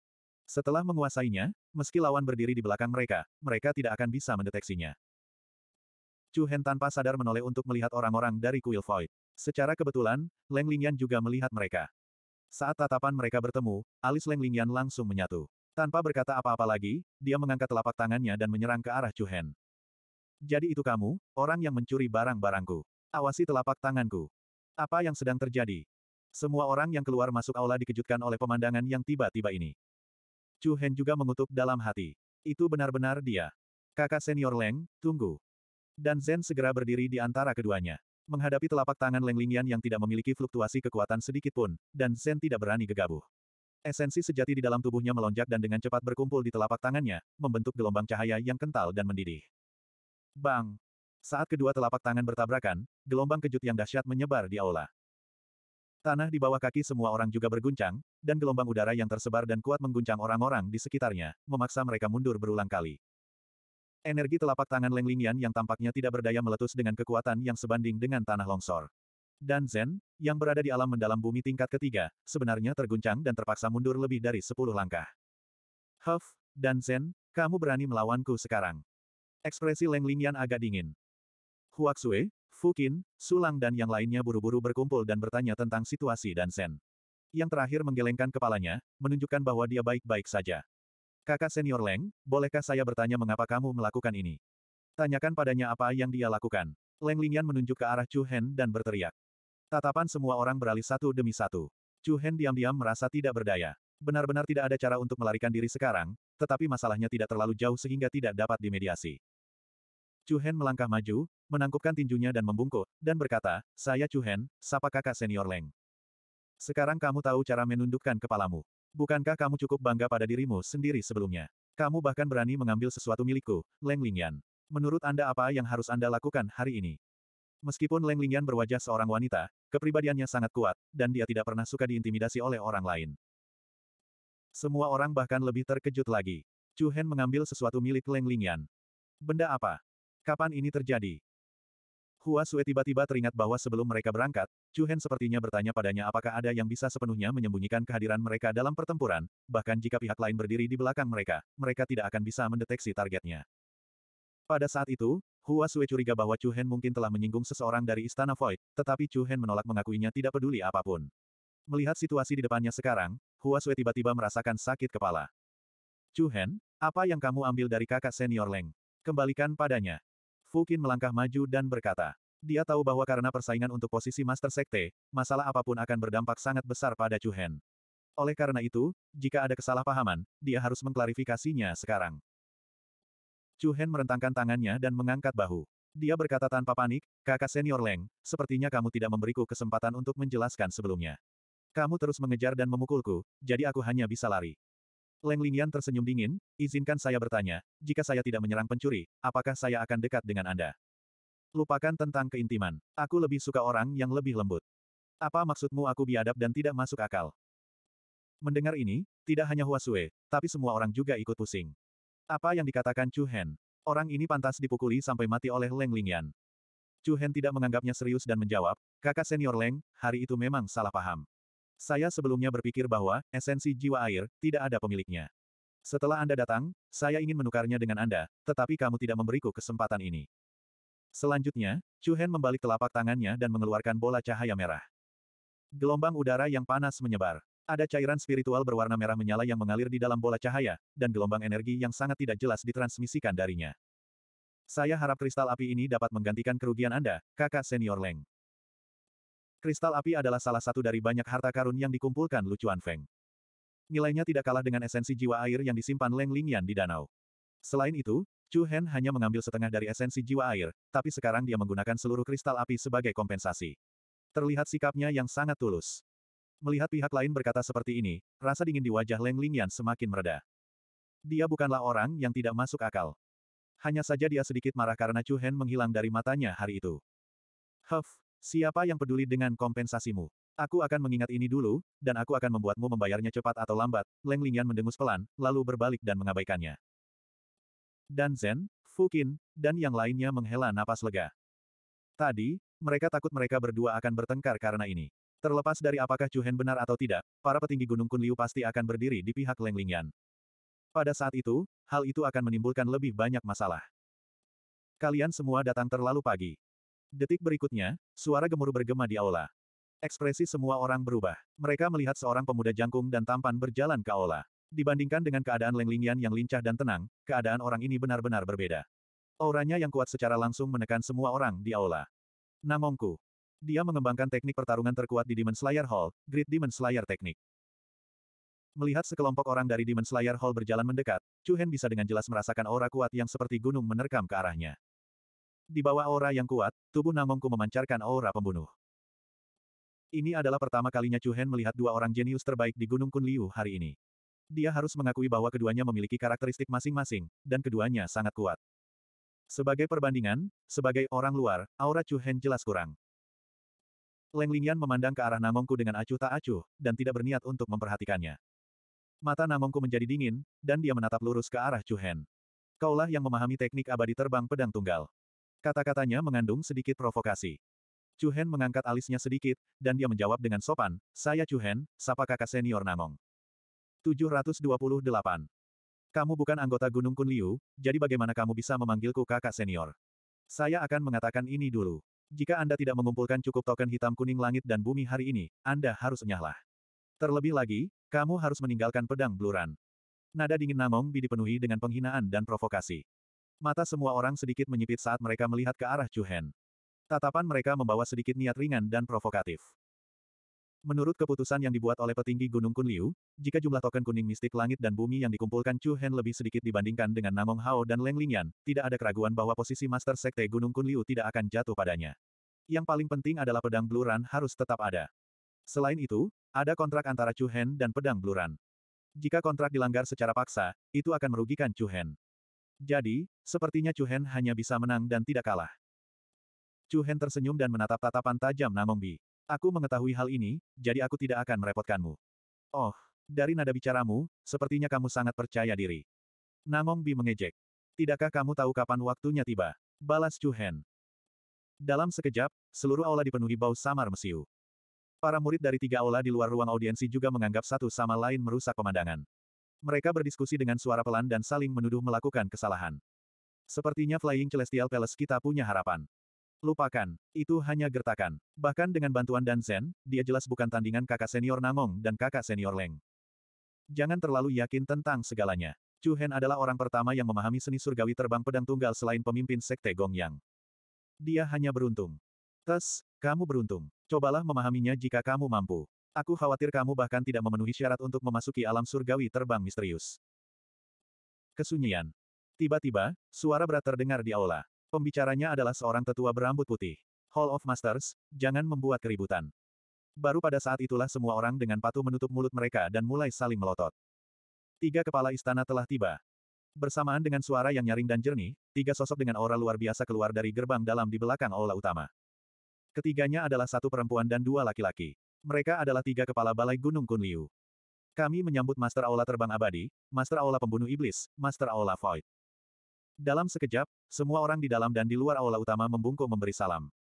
Setelah menguasainya, meski lawan berdiri di belakang mereka, mereka tidak akan bisa mendeteksinya. Chu Hen tanpa sadar menoleh untuk melihat orang-orang dari kuil void. Secara kebetulan, Leng Lingyan juga melihat mereka. Saat tatapan mereka bertemu, alis Leng Lingyan langsung menyatu. Tanpa berkata apa-apa lagi, dia mengangkat telapak tangannya dan menyerang ke arah Chu Hen. Jadi itu kamu, orang yang mencuri barang-barangku. Awasi telapak tanganku. Apa yang sedang terjadi? Semua orang yang keluar masuk aula dikejutkan oleh pemandangan yang tiba-tiba ini. Chu Hen juga mengutuk dalam hati. Itu benar-benar dia. Kakak senior Leng, tunggu. Dan Zen segera berdiri di antara keduanya. Menghadapi telapak tangan Leng Lingyan yang tidak memiliki fluktuasi kekuatan sedikit pun, dan Zen tidak berani gegabah. Esensi sejati di dalam tubuhnya melonjak dan dengan cepat berkumpul di telapak tangannya, membentuk gelombang cahaya yang kental dan mendidih. Bang! Saat kedua telapak tangan bertabrakan, gelombang kejut yang dahsyat menyebar di aula. Tanah di bawah kaki semua orang juga berguncang, dan gelombang udara yang tersebar dan kuat mengguncang orang-orang di sekitarnya, memaksa mereka mundur berulang kali. Energi telapak tangan Leng Lingyan yang tampaknya tidak berdaya meletus dengan kekuatan yang sebanding dengan tanah longsor. Dan Zen, yang berada di alam mendalam bumi tingkat ketiga, sebenarnya terguncang dan terpaksa mundur lebih dari sepuluh langkah. Huff, Dan Zen, kamu berani melawanku sekarang. Ekspresi Leng Lingyan agak dingin. Huaxue, Fukin, Sulang dan yang lainnya buru-buru berkumpul dan bertanya tentang situasi dan Sen. Yang terakhir menggelengkan kepalanya, menunjukkan bahwa dia baik-baik saja. Kakak senior Leng, bolehkah saya bertanya mengapa kamu melakukan ini? Tanyakan padanya apa yang dia lakukan. Leng Lingyan menunjuk ke arah Chu Hen dan berteriak. Tatapan semua orang beralih satu demi satu. Chu Hen diam-diam merasa tidak berdaya. Benar-benar tidak ada cara untuk melarikan diri sekarang, tetapi masalahnya tidak terlalu jauh sehingga tidak dapat dimediasi. Chu Hen melangkah maju, menangkupkan tinjunya dan membungkuk, dan berkata, Saya Chu Hen, sapa kakak senior Leng. Sekarang kamu tahu cara menundukkan kepalamu. Bukankah kamu cukup bangga pada dirimu sendiri sebelumnya? Kamu bahkan berani mengambil sesuatu milikku, Leng Lingyan. Menurut Anda apa yang harus Anda lakukan hari ini? Meskipun Leng Lingyan berwajah seorang wanita, kepribadiannya sangat kuat, dan dia tidak pernah suka diintimidasi oleh orang lain. Semua orang bahkan lebih terkejut lagi. Chu Hen mengambil sesuatu milik Leng Lingyan. Benda apa? Kapan ini terjadi? Hua Sue tiba-tiba teringat bahwa sebelum mereka berangkat, Chu Hen sepertinya bertanya padanya apakah ada yang bisa sepenuhnya menyembunyikan kehadiran mereka dalam pertempuran, bahkan jika pihak lain berdiri di belakang mereka, mereka tidak akan bisa mendeteksi targetnya. Pada saat itu, Hua Sue curiga bahwa Chu Hen mungkin telah menyinggung seseorang dari Istana Void, tetapi Chu Hen menolak mengakuinya tidak peduli apapun. Melihat situasi di depannya sekarang, Hua Sue tiba-tiba merasakan sakit kepala. Chu Hen, apa yang kamu ambil dari kakak senior Leng? Kembalikan padanya. Fukin melangkah maju dan berkata. Dia tahu bahwa karena persaingan untuk posisi Master Sekte, masalah apapun akan berdampak sangat besar pada Chu Hen. Oleh karena itu, jika ada kesalahpahaman, dia harus mengklarifikasinya sekarang. Chu Hen merentangkan tangannya dan mengangkat bahu. Dia berkata tanpa panik, kakak senior Leng, sepertinya kamu tidak memberiku kesempatan untuk menjelaskan sebelumnya. Kamu terus mengejar dan memukulku, jadi aku hanya bisa lari. Leng Lingyan tersenyum dingin, izinkan saya bertanya, jika saya tidak menyerang pencuri, apakah saya akan dekat dengan Anda? Lupakan tentang keintiman. Aku lebih suka orang yang lebih lembut. Apa maksudmu aku biadab dan tidak masuk akal? Mendengar ini, tidak hanya Huasue, tapi semua orang juga ikut pusing. Apa yang dikatakan Chu Hen? Orang ini pantas dipukuli sampai mati oleh Leng Lingyan. Chu Hen tidak menganggapnya serius dan menjawab, kakak senior Leng, hari itu memang salah paham. Saya sebelumnya berpikir bahwa, esensi jiwa air, tidak ada pemiliknya. Setelah Anda datang, saya ingin menukarnya dengan Anda, tetapi kamu tidak memberiku kesempatan ini. Selanjutnya, Chu Hen membalik telapak tangannya dan mengeluarkan bola cahaya merah. Gelombang udara yang panas menyebar. Ada cairan spiritual berwarna merah menyala yang mengalir di dalam bola cahaya, dan gelombang energi yang sangat tidak jelas ditransmisikan darinya. Saya harap kristal api ini dapat menggantikan kerugian Anda, kakak senior Leng. Kristal api adalah salah satu dari banyak harta karun yang dikumpulkan Chuan Feng. Nilainya tidak kalah dengan esensi jiwa air yang disimpan Leng Lingyan di danau. Selain itu, Chu Hen hanya mengambil setengah dari esensi jiwa air, tapi sekarang dia menggunakan seluruh kristal api sebagai kompensasi. Terlihat sikapnya yang sangat tulus. Melihat pihak lain berkata seperti ini, rasa dingin di wajah Leng Lingyan semakin mereda. Dia bukanlah orang yang tidak masuk akal. Hanya saja dia sedikit marah karena Chu Hen menghilang dari matanya hari itu. Huff, Siapa yang peduli dengan kompensasimu? Aku akan mengingat ini dulu, dan aku akan membuatmu membayarnya cepat atau lambat. Leng Lingyan mendengus pelan, lalu berbalik dan mengabaikannya. Dan Zen, Fukin, dan yang lainnya menghela napas lega. Tadi, mereka takut mereka berdua akan bertengkar karena ini. Terlepas dari apakah Chu Hen benar atau tidak, para petinggi Gunung Kunliu pasti akan berdiri di pihak Leng Lingyan. Pada saat itu, hal itu akan menimbulkan lebih banyak masalah. Kalian semua datang terlalu pagi. Detik berikutnya, suara gemuruh bergema di aula. Ekspresi semua orang berubah. Mereka melihat seorang pemuda jangkung dan tampan berjalan ke aula. Dibandingkan dengan keadaan Leng Lingyan yang lincah dan tenang, keadaan orang ini benar-benar berbeda. Auranya yang kuat secara langsung menekan semua orang di aula. Namongku. Dia mengembangkan teknik pertarungan terkuat di Demon Slayer Hall, Great Demon Slayer Teknik. Melihat sekelompok orang dari Demon Slayer Hall berjalan mendekat, Chu Hen bisa dengan jelas merasakan aura kuat yang seperti gunung menerkam ke arahnya. Di bawah aura yang kuat, tubuh Namongku memancarkan aura pembunuh. Ini adalah pertama kalinya Chu Hen melihat dua orang jenius terbaik di Gunung Kunliu hari ini. Dia harus mengakui bahwa keduanya memiliki karakteristik masing-masing, dan keduanya sangat kuat. Sebagai perbandingan, sebagai orang luar, aura Chu Hen jelas kurang. Leng Lingyan memandang ke arah Namongku dengan acuh tak acuh, dan tidak berniat untuk memperhatikannya. Mata Namongku menjadi dingin, dan dia menatap lurus ke arah Chu Hen. Kaulah yang memahami teknik abadi terbang pedang tunggal. Kata-katanya mengandung sedikit provokasi. Chu Hen mengangkat alisnya sedikit, dan dia menjawab dengan sopan, Saya Chu Hen, sapa kakak senior Nangong. 728. Kamu bukan anggota Gunung Kunliu, jadi bagaimana kamu bisa memanggilku kakak senior? Saya akan mengatakan ini dulu. Jika Anda tidak mengumpulkan cukup token hitam kuning langit dan bumi hari ini, Anda harus nyahlah. Terlebih lagi, kamu harus meninggalkan pedang bluran. Nada dingin Namong Bi dipenuhi dengan penghinaan dan provokasi. Mata semua orang sedikit menyipit saat mereka melihat ke arah Chu Hen. Tatapan mereka membawa sedikit niat ringan dan provokatif. Menurut keputusan yang dibuat oleh petinggi Gunung Kunliu, jika jumlah token kuning mistik langit dan bumi yang dikumpulkan Chu Hen lebih sedikit dibandingkan dengan Namong Hao dan Leng Lingyan, tidak ada keraguan bahwa posisi Master Sekte Gunung Kunliu tidak akan jatuh padanya. Yang paling penting adalah pedang Bluran harus tetap ada. Selain itu, ada kontrak antara Chu Hen dan pedang Bluran. Jika kontrak dilanggar secara paksa, itu akan merugikan Chu Hen. Jadi, sepertinya Chu Chuhen hanya bisa menang dan tidak kalah. Chu Chuhen tersenyum dan menatap tatapan tajam Namong Bi. Aku mengetahui hal ini, jadi aku tidak akan merepotkanmu. Oh, dari nada bicaramu, sepertinya kamu sangat percaya diri. Namong Bi mengejek. Tidakkah kamu tahu kapan waktunya tiba? Balas Chu Chuhen. Dalam sekejap, seluruh aula dipenuhi bau samar mesiu. Para murid dari tiga aula di luar ruang audiensi juga menganggap satu sama lain merusak pemandangan. Mereka berdiskusi dengan suara pelan dan saling menuduh melakukan kesalahan. Sepertinya Flying Celestial Palace kita punya harapan. Lupakan, itu hanya gertakan. Bahkan dengan bantuan Dan Zen, dia jelas bukan tandingan kakak senior Namong dan kakak senior Leng. Jangan terlalu yakin tentang segalanya. Chu Hen adalah orang pertama yang memahami seni surgawi terbang pedang tunggal selain pemimpin sekte Gongyang. Dia hanya beruntung. Tes, kamu beruntung. Cobalah memahaminya jika kamu mampu. Aku khawatir kamu bahkan tidak memenuhi syarat untuk memasuki alam surgawi terbang misterius. Kesunyian. Tiba-tiba, suara berat terdengar di aula. Pembicaranya adalah seorang tetua berambut putih. Hall of Masters, jangan membuat keributan. Baru pada saat itulah semua orang dengan patuh menutup mulut mereka dan mulai saling melotot. Tiga kepala istana telah tiba. Bersamaan dengan suara yang nyaring dan jernih, tiga sosok dengan aura luar biasa keluar dari gerbang dalam di belakang aula utama. Ketiganya adalah satu perempuan dan dua laki-laki. Mereka adalah tiga kepala balai Gunung Kunliu. Kami menyambut Master Aula Terbang Abadi, Master Aula Pembunuh Iblis, Master Aula Void. Dalam sekejap, semua orang di dalam dan di luar aula utama membungkuk memberi salam.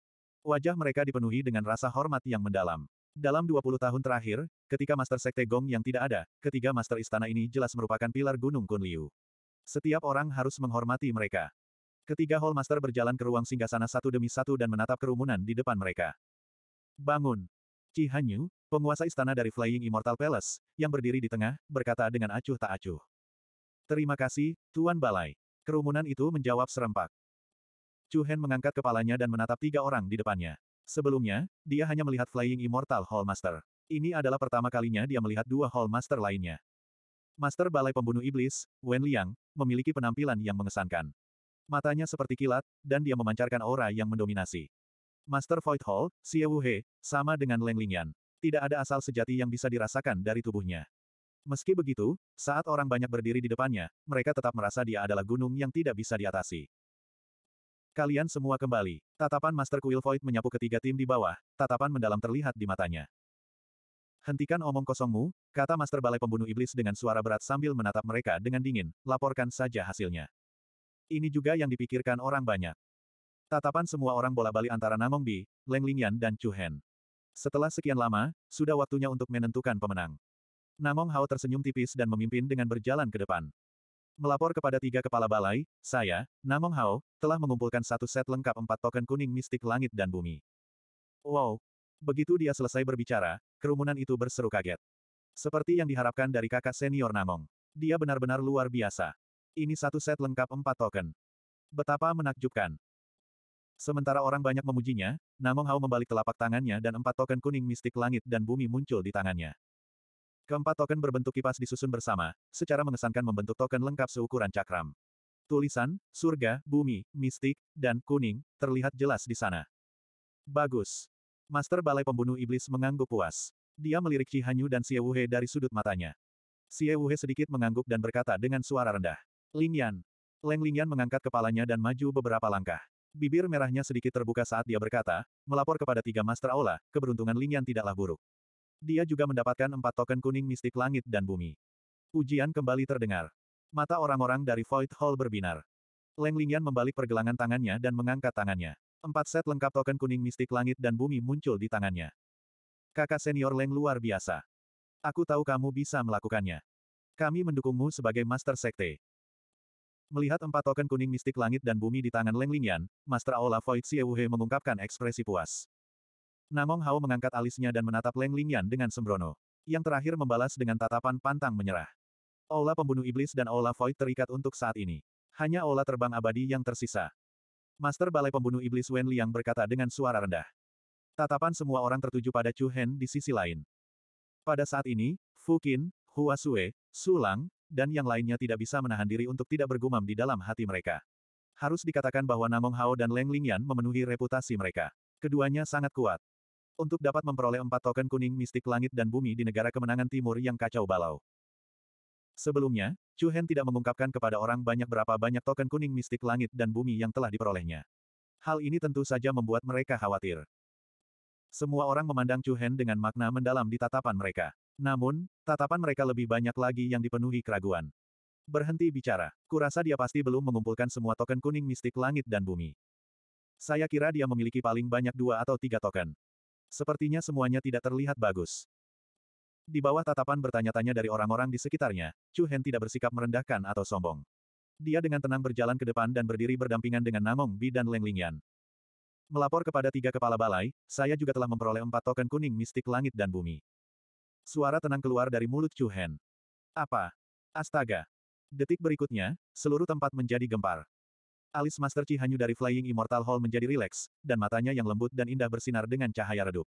Wajah mereka dipenuhi dengan rasa hormat yang mendalam. Dalam 20 tahun terakhir, ketika Master Sekte Gong yang tidak ada, ketiga Master Istana ini jelas merupakan pilar Gunung Kunliu. Setiap orang harus menghormati mereka. Ketiga Hall Master berjalan ke ruang singgasana satu demi satu dan menatap kerumunan di depan mereka. Bangun! Qi Hanyu, penguasa istana dari Flying Immortal Palace, yang berdiri di tengah, berkata dengan acuh tak acuh. Terima kasih, Tuan Balai. Kerumunan itu menjawab serempak. Chu Hen mengangkat kepalanya dan menatap tiga orang di depannya. Sebelumnya, dia hanya melihat Flying Immortal Hall Master. Ini adalah pertama kalinya dia melihat dua Hall Master lainnya. Master Balai Pembunuh Iblis, Wen Liang, memiliki penampilan yang mengesankan. Matanya seperti kilat, dan dia memancarkan aura yang mendominasi. Master Void Hall, Xie Wuhe, sama dengan Leng Lingyan. Tidak ada asal sejati yang bisa dirasakan dari tubuhnya. Meski begitu, saat orang banyak berdiri di depannya, mereka tetap merasa dia adalah gunung yang tidak bisa diatasi. Kalian semua kembali. Tatapan Master Kuil Void menyapu ketiga tim di bawah, tatapan mendalam terlihat di matanya. Hentikan omong kosongmu, kata Master Balai Pembunuh Iblis dengan suara berat sambil menatap mereka dengan dingin, laporkan saja hasilnya. Ini juga yang dipikirkan orang banyak. Tatapan semua orang bola-bali antara Namong Bi, Leng Lingyan dan Chu Hen. Setelah sekian lama, sudah waktunya untuk menentukan pemenang. Namong Hao tersenyum tipis dan memimpin dengan berjalan ke depan. Melapor kepada tiga kepala balai, saya, Namong Hao, telah mengumpulkan satu set lengkap empat token kuning mistik langit dan bumi. Wow! Begitu dia selesai berbicara, kerumunan itu berseru kaget. Seperti yang diharapkan dari kakak senior Namong. Dia benar-benar luar biasa. Ini satu set lengkap empat token. Betapa menakjubkan. Sementara orang banyak memujinya, Namong Hao membalik telapak tangannya dan empat token kuning mistik langit dan bumi muncul di tangannya. Keempat token berbentuk kipas disusun bersama, secara mengesankan membentuk token lengkap seukuran cakram. Tulisan, surga, bumi, mistik, dan kuning, terlihat jelas di sana. Bagus. Master Balai Pembunuh Iblis mengangguk puas. Dia melirik Chi Hanyu dan Xie Wuhe dari sudut matanya. Xie Wuhe sedikit mengangguk dan berkata dengan suara rendah. Ling Yan. Leng Ling Yan mengangkat kepalanya dan maju beberapa langkah. Bibir merahnya sedikit terbuka saat dia berkata, melapor kepada tiga Master Aula, keberuntungan Ling Yan tidaklah buruk. Dia juga mendapatkan empat token kuning mistik langit dan bumi. Ujian kembali terdengar. Mata orang-orang dari Void Hall berbinar. Leng Ling Yan membalik pergelangan tangannya dan mengangkat tangannya. Empat set lengkap token kuning mistik langit dan bumi muncul di tangannya. Kakak senior Leng luar biasa. Aku tahu kamu bisa melakukannya. Kami mendukungmu sebagai Master Sekte. Melihat empat token kuning mistik langit dan bumi di tangan Leng Lingyan, Master Aula Void Wuhe mengungkapkan ekspresi puas. Namong Hao mengangkat alisnya dan menatap Leng Lingyan dengan sembrono. Yang terakhir membalas dengan tatapan pantang menyerah. Aula pembunuh iblis dan Aula Void terikat untuk saat ini. Hanya Aula terbang abadi yang tersisa. Master Balai Pembunuh Iblis Wen Liang berkata dengan suara rendah. Tatapan semua orang tertuju pada Chu Hen di sisi lain. Pada saat ini, Fu Qin, Hua Sue, Su Lang, dan yang lainnya tidak bisa menahan diri untuk tidak bergumam di dalam hati mereka. Harus dikatakan bahwa Namong Hao dan Leng Lingyan memenuhi reputasi mereka. Keduanya sangat kuat. Untuk dapat memperoleh empat token kuning mistik langit dan bumi di negara kemenangan timur yang kacau balau. Sebelumnya, Chu Hen tidak mengungkapkan kepada orang banyak berapa banyak token kuning mistik langit dan bumi yang telah diperolehnya. Hal ini tentu saja membuat mereka khawatir. Semua orang memandang Chu Hen dengan makna mendalam di tatapan mereka. Namun, tatapan mereka lebih banyak lagi yang dipenuhi keraguan. Berhenti bicara. Kurasa dia pasti belum mengumpulkan semua token kuning mistik langit dan bumi. Saya kira dia memiliki paling banyak dua atau tiga token. Sepertinya semuanya tidak terlihat bagus. Di bawah tatapan bertanya-tanya dari orang-orang di sekitarnya, Chu Hen tidak bersikap merendahkan atau sombong. Dia dengan tenang berjalan ke depan dan berdiri berdampingan dengan Namong Bi dan Leng Lingyan. Melapor kepada tiga kepala balai, saya juga telah memperoleh empat token kuning mistik langit dan bumi. Suara tenang keluar dari mulut Chu Hen. Apa? Astaga! Detik berikutnya, seluruh tempat menjadi gempar. Alis Master Chi Hanyu dari Flying Immortal Hall menjadi rileks, dan matanya yang lembut dan indah bersinar dengan cahaya redup.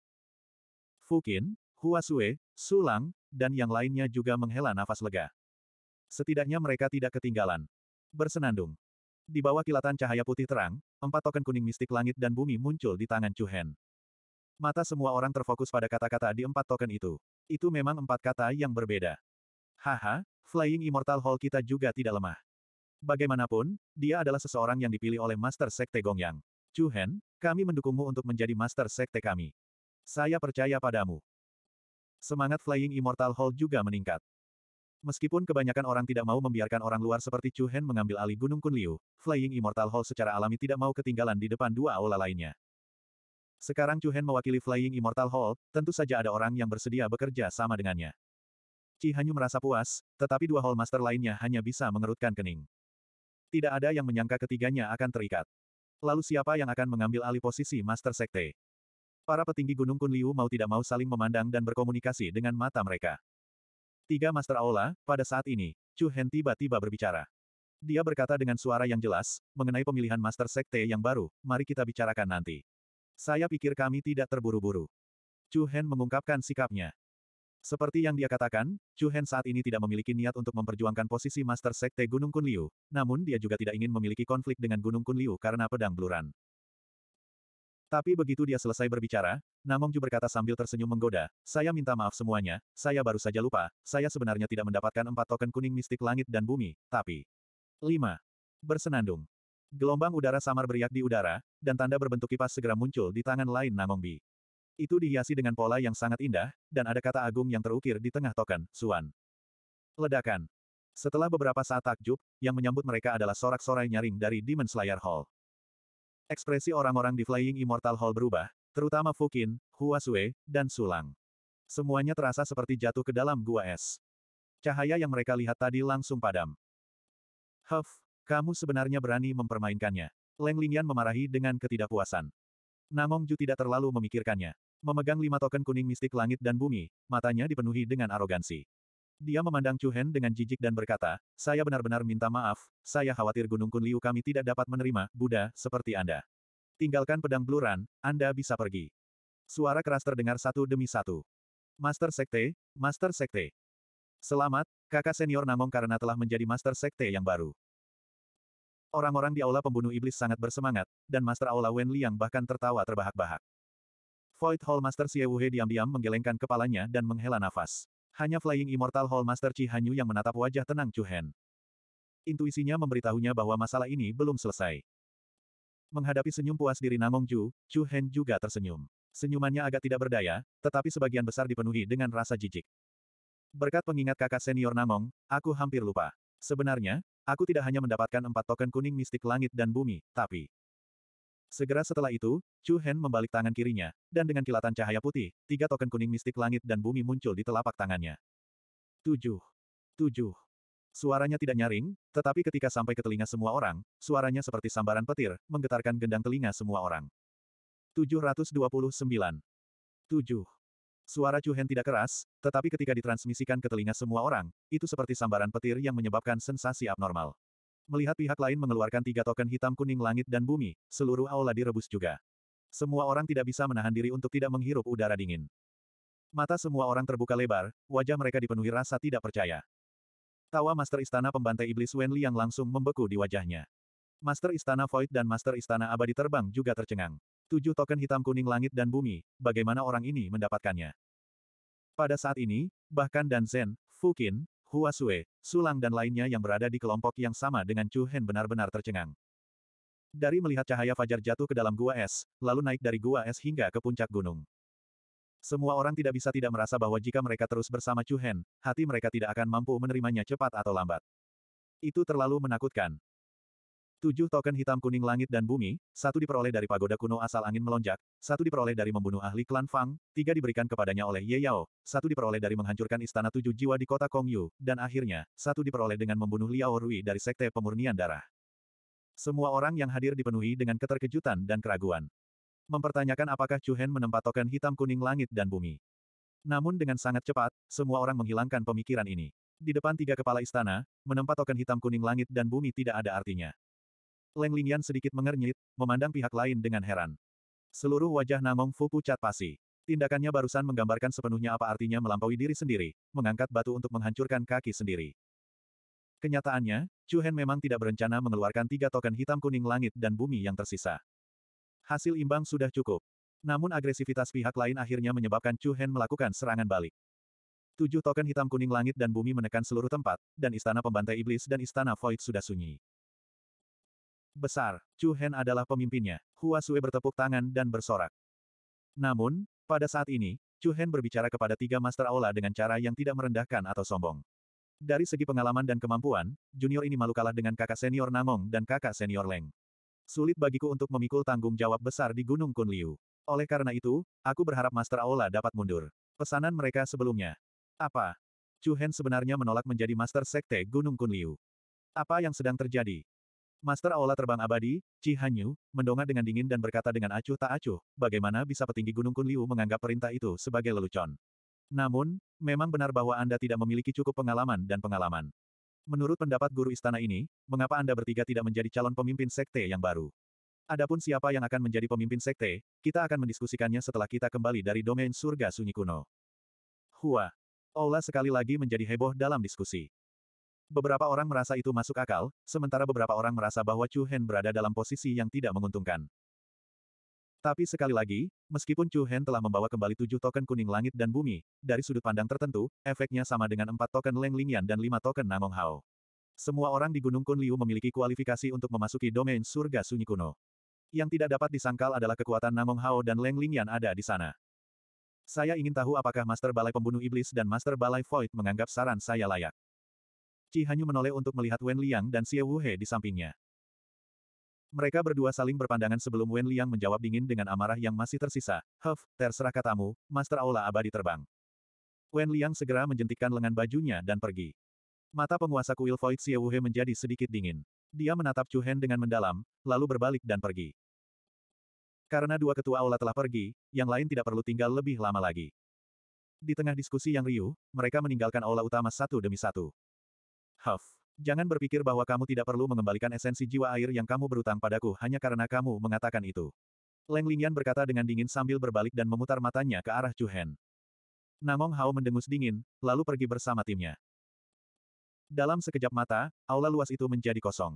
Fukin, Huasue, Sulang, dan yang lainnya juga menghela nafas lega. Setidaknya mereka tidak ketinggalan. Bersenandung. Di bawah kilatan cahaya putih terang, empat token kuning mistik langit dan bumi muncul di tangan Chu Hen. Mata semua orang terfokus pada kata-kata di empat token itu. Itu memang empat kata yang berbeda. Haha, Flying Immortal Hall kita juga tidak lemah. Bagaimanapun, dia adalah seseorang yang dipilih oleh Master Sekte Gongyang. Chu Hen, kami mendukungmu untuk menjadi Master Sekte kami. Saya percaya padamu. Semangat Flying Immortal Hall juga meningkat. Meskipun kebanyakan orang tidak mau membiarkan orang luar seperti Chu Hen mengambil alih Gunung Kunliu, Flying Immortal Hall secara alami tidak mau ketinggalan di depan dua aula lainnya. Sekarang Chu Hen mewakili Flying Immortal Hall, tentu saja ada orang yang bersedia bekerja sama dengannya. Qi Hanyu merasa puas, tetapi dua Hall Master lainnya hanya bisa mengerutkan kening. Tidak ada yang menyangka ketiganya akan terikat. Lalu siapa yang akan mengambil alih posisi Master Sekte? Para petinggi Gunung Kunliu mau tidak mau saling memandang dan berkomunikasi dengan mata mereka. Tiga Master Aula, pada saat ini, Chu Hen tiba-tiba berbicara. Dia berkata dengan suara yang jelas, mengenai pemilihan Master Sekte yang baru, mari kita bicarakan nanti. Saya pikir kami tidak terburu-buru. Chu Hen mengungkapkan sikapnya. Seperti yang dia katakan, Chu Hen saat ini tidak memiliki niat untuk memperjuangkan posisi Master Sekte Gunung Kunliu, namun dia juga tidak ingin memiliki konflik dengan Gunung Kunliu karena pedang beluran. Tapi begitu dia selesai berbicara, Namongju berkata sambil tersenyum menggoda, saya minta maaf semuanya, saya baru saja lupa, saya sebenarnya tidak mendapatkan empat token kuning mistik langit dan bumi, tapi... 5. Bersenandung. Gelombang udara samar beriak di udara, dan tanda berbentuk kipas segera muncul di tangan lain Nangongbi. Itu dihiasi dengan pola yang sangat indah, dan ada kata agung yang terukir di tengah token, Suan. Ledakan. Setelah beberapa saat takjub, yang menyambut mereka adalah sorak-sorai nyaring dari Demon Slayer Hall. Ekspresi orang-orang di Flying Immortal Hall berubah, terutama Fukin, Hua Huasue, dan Sulang. Semuanya terasa seperti jatuh ke dalam gua es. Cahaya yang mereka lihat tadi langsung padam. Huff, kamu sebenarnya berani mempermainkannya. Leng Lingyan memarahi dengan ketidakpuasan. Namong Ju tidak terlalu memikirkannya. Memegang lima token kuning mistik langit dan bumi, matanya dipenuhi dengan arogansi. Dia memandang Chu Hen dengan jijik dan berkata, saya benar-benar minta maaf, saya khawatir Gunung Kun Liu kami tidak dapat menerima, Buddha, seperti Anda. Tinggalkan pedang bluran, Anda bisa pergi. Suara keras terdengar satu demi satu. Master Sekte, Master Sekte. Selamat, kakak senior Namong karena telah menjadi Master Sekte yang baru. Orang-orang di aula pembunuh iblis sangat bersemangat, dan Master Aula Wen Liang bahkan tertawa terbahak-bahak. Void Hall Master Xie Wuhe diam-diam menggelengkan kepalanya dan menghela nafas. Hanya Flying Immortal Hall Master Chi Hanyu yang menatap wajah tenang Chu Hen. Intuisinya memberitahunya bahwa masalah ini belum selesai. Menghadapi senyum puas diri Namong Ju, Chu Hen juga tersenyum. Senyumannya agak tidak berdaya, tetapi sebagian besar dipenuhi dengan rasa jijik. Berkat pengingat kakak senior Namong, aku hampir lupa. Sebenarnya, Aku tidak hanya mendapatkan empat token kuning mistik langit dan bumi, tapi... Segera setelah itu, Chu Hen membalik tangan kirinya, dan dengan kilatan cahaya putih, tiga token kuning mistik langit dan bumi muncul di telapak tangannya. Tujuh. Tujuh. Suaranya tidak nyaring, tetapi ketika sampai ke telinga semua orang, suaranya seperti sambaran petir, menggetarkan gendang telinga semua orang. 729. 7. Suara Chu Hen tidak keras, tetapi ketika ditransmisikan ke telinga semua orang, itu seperti sambaran petir yang menyebabkan sensasi abnormal. Melihat pihak lain mengeluarkan tiga token hitam kuning langit dan bumi, seluruh aula direbus juga. Semua orang tidak bisa menahan diri untuk tidak menghirup udara dingin. Mata semua orang terbuka lebar, wajah mereka dipenuhi rasa tidak percaya. Tawa Master Istana Pembantai Iblis Wen yang langsung membeku di wajahnya. Master Istana Void dan Master Istana Abadi terbang juga tercengang. Tujuh token hitam kuning langit dan bumi, bagaimana orang ini mendapatkannya? Pada saat ini, bahkan Dan Zhen, Fukin, Hua Sue, Sulang dan lainnya yang berada di kelompok yang sama dengan Chu Hen benar-benar tercengang. Dari melihat cahaya fajar jatuh ke dalam gua es, lalu naik dari gua es hingga ke puncak gunung. Semua orang tidak bisa tidak merasa bahwa jika mereka terus bersama Chu Hen, hati mereka tidak akan mampu menerimanya cepat atau lambat. Itu terlalu menakutkan, Tujuh token hitam kuning langit dan bumi, satu diperoleh dari pagoda kuno asal angin melonjak, satu diperoleh dari membunuh ahli klan Fang, tiga diberikan kepadanya oleh Ye Yao, satu diperoleh dari menghancurkan istana tujuh jiwa di kota Kong Yu, dan akhirnya, satu diperoleh dengan membunuh Liao Rui dari sekte pemurnian darah. Semua orang yang hadir dipenuhi dengan keterkejutan dan keraguan. Mempertanyakan apakah Chu Hen menempat token hitam kuning langit dan bumi. Namun dengan sangat cepat, semua orang menghilangkan pemikiran ini. Di depan tiga kepala istana, menempat token hitam kuning langit dan bumi tidak ada artinya. Leng Lingyan sedikit mengernyit, memandang pihak lain dengan heran. Seluruh wajah Namong Fu pucat pasi. Tindakannya barusan menggambarkan sepenuhnya apa artinya melampaui diri sendiri, mengangkat batu untuk menghancurkan kaki sendiri. Kenyataannya, Chu Hen memang tidak berencana mengeluarkan tiga token hitam kuning langit dan bumi yang tersisa. Hasil imbang sudah cukup. Namun agresivitas pihak lain akhirnya menyebabkan Chu Hen melakukan serangan balik. Tujuh token hitam kuning langit dan bumi menekan seluruh tempat, dan istana pembantai iblis dan istana void sudah sunyi. Besar, Chu Hen adalah pemimpinnya. Hua Sui bertepuk tangan dan bersorak. Namun, pada saat ini, Chu Hen berbicara kepada tiga Master Aula dengan cara yang tidak merendahkan atau sombong. Dari segi pengalaman dan kemampuan, junior ini malu kalah dengan kakak senior Namong dan kakak senior Leng. Sulit bagiku untuk memikul tanggung jawab besar di Gunung Kunliu. Oleh karena itu, aku berharap Master Aula dapat mundur. Pesanan mereka sebelumnya. Apa? Chu Hen sebenarnya menolak menjadi Master Sekte Gunung Kunliu. Apa yang sedang terjadi? Master Aula Terbang Abadi, Chi Hanyu, mendongak dengan dingin dan berkata dengan acuh tak acuh, bagaimana bisa petinggi Gunung Kunliu menganggap perintah itu sebagai lelucon. Namun, memang benar bahwa Anda tidak memiliki cukup pengalaman dan pengalaman. Menurut pendapat guru istana ini, mengapa Anda bertiga tidak menjadi calon pemimpin sekte yang baru? Adapun siapa yang akan menjadi pemimpin sekte, kita akan mendiskusikannya setelah kita kembali dari domain surga sunyi kuno. Hua. Aula sekali lagi menjadi heboh dalam diskusi. Beberapa orang merasa itu masuk akal, sementara beberapa orang merasa bahwa Chu Hen berada dalam posisi yang tidak menguntungkan. Tapi sekali lagi, meskipun Chu Hen telah membawa kembali tujuh token kuning langit dan bumi, dari sudut pandang tertentu, efeknya sama dengan empat token Leng Lingyan dan lima token Namong Hao. Semua orang di Gunung Kun Liu memiliki kualifikasi untuk memasuki domain surga sunyi kuno. Yang tidak dapat disangkal adalah kekuatan Namong Hao dan Leng Lingyan ada di sana. Saya ingin tahu apakah Master Balai Pembunuh Iblis dan Master Balai Void menganggap saran saya layak. Qi Hanyu menoleh untuk melihat Wen Liang dan Xie Wuhe di sampingnya. Mereka berdua saling berpandangan sebelum Wen Liang menjawab dingin dengan amarah yang masih tersisa. Huff, terserah katamu, Master Aula Abadi terbang. Wen Liang segera menjentikkan lengan bajunya dan pergi. Mata penguasa kuil Void Xie Wuhe menjadi sedikit dingin. Dia menatap Chu Hen dengan mendalam, lalu berbalik dan pergi. Karena dua ketua aula telah pergi, yang lain tidak perlu tinggal lebih lama lagi. Di tengah diskusi yang riuh, mereka meninggalkan aula utama satu demi satu. Huff. Jangan berpikir bahwa kamu tidak perlu mengembalikan esensi jiwa air yang kamu berutang padaku hanya karena kamu mengatakan itu. Leng Lingyan berkata dengan dingin sambil berbalik dan memutar matanya ke arah Chu Hen. Namong Hao mendengus dingin, lalu pergi bersama timnya. Dalam sekejap mata, aula luas itu menjadi kosong.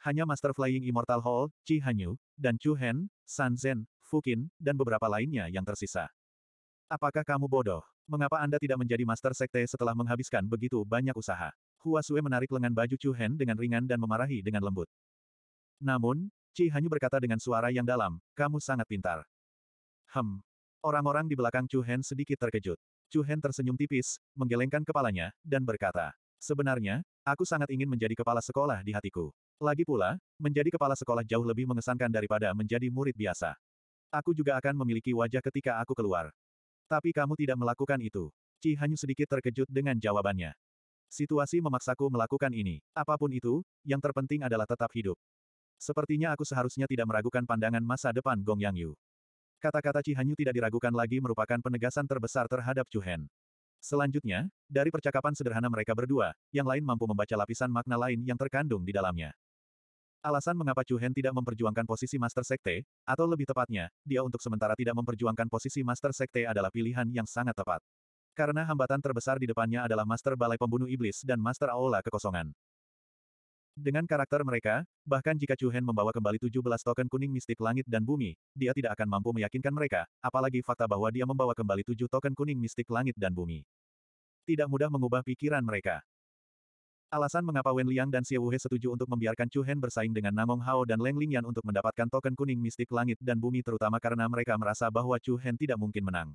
Hanya Master Flying Immortal Hall, Chi Hanyu, dan Chu Hen, San Zhen, Qin, dan beberapa lainnya yang tersisa. Apakah kamu bodoh? Mengapa Anda tidak menjadi Master Sekte setelah menghabiskan begitu banyak usaha? Hua Sue menarik lengan baju Chu Hen dengan ringan dan memarahi dengan lembut. Namun, Chi Hanyu berkata dengan suara yang dalam, kamu sangat pintar. Hem. Orang-orang di belakang Chu Hen sedikit terkejut. Chu Hen tersenyum tipis, menggelengkan kepalanya, dan berkata, Sebenarnya, aku sangat ingin menjadi kepala sekolah di hatiku. Lagi pula, menjadi kepala sekolah jauh lebih mengesankan daripada menjadi murid biasa. Aku juga akan memiliki wajah ketika aku keluar. Tapi kamu tidak melakukan itu. Chi Hanyu sedikit terkejut dengan jawabannya. Situasi memaksaku melakukan ini. Apapun itu, yang terpenting adalah tetap hidup. Sepertinya aku seharusnya tidak meragukan pandangan masa depan Gong Yang Yu. Kata-kata Cihanyu tidak diragukan lagi merupakan penegasan terbesar terhadap Chu Hen. Selanjutnya, dari percakapan sederhana mereka berdua, yang lain mampu membaca lapisan makna lain yang terkandung di dalamnya. Alasan mengapa Chu Hen tidak memperjuangkan posisi Master Sekte, atau lebih tepatnya, dia untuk sementara tidak memperjuangkan posisi Master Sekte adalah pilihan yang sangat tepat. Karena hambatan terbesar di depannya adalah Master Balai Pembunuh Iblis dan Master Aula Kekosongan. Dengan karakter mereka, bahkan jika Chu Hen membawa kembali 17 token kuning mistik langit dan bumi, dia tidak akan mampu meyakinkan mereka, apalagi fakta bahwa dia membawa kembali 7 token kuning mistik langit dan bumi. Tidak mudah mengubah pikiran mereka. Alasan mengapa Wen Liang dan Xie Wuhe setuju untuk membiarkan Chu Hen bersaing dengan Namong Hao dan Leng Lingyan untuk mendapatkan token kuning mistik langit dan bumi terutama karena mereka merasa bahwa Chu Hen tidak mungkin menang.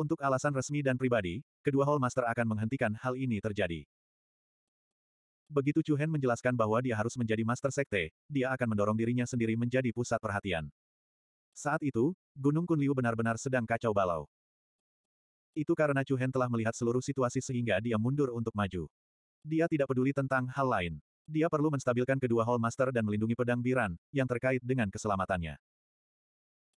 Untuk alasan resmi dan pribadi, kedua Hall Master akan menghentikan hal ini terjadi. Begitu Chu Hen menjelaskan bahwa dia harus menjadi Master Sekte, dia akan mendorong dirinya sendiri menjadi pusat perhatian. Saat itu, Gunung Kun Liu benar-benar sedang kacau balau. Itu karena Chu Hen telah melihat seluruh situasi sehingga dia mundur untuk maju. Dia tidak peduli tentang hal lain. Dia perlu menstabilkan kedua Hall Master dan melindungi pedang Biran, yang terkait dengan keselamatannya.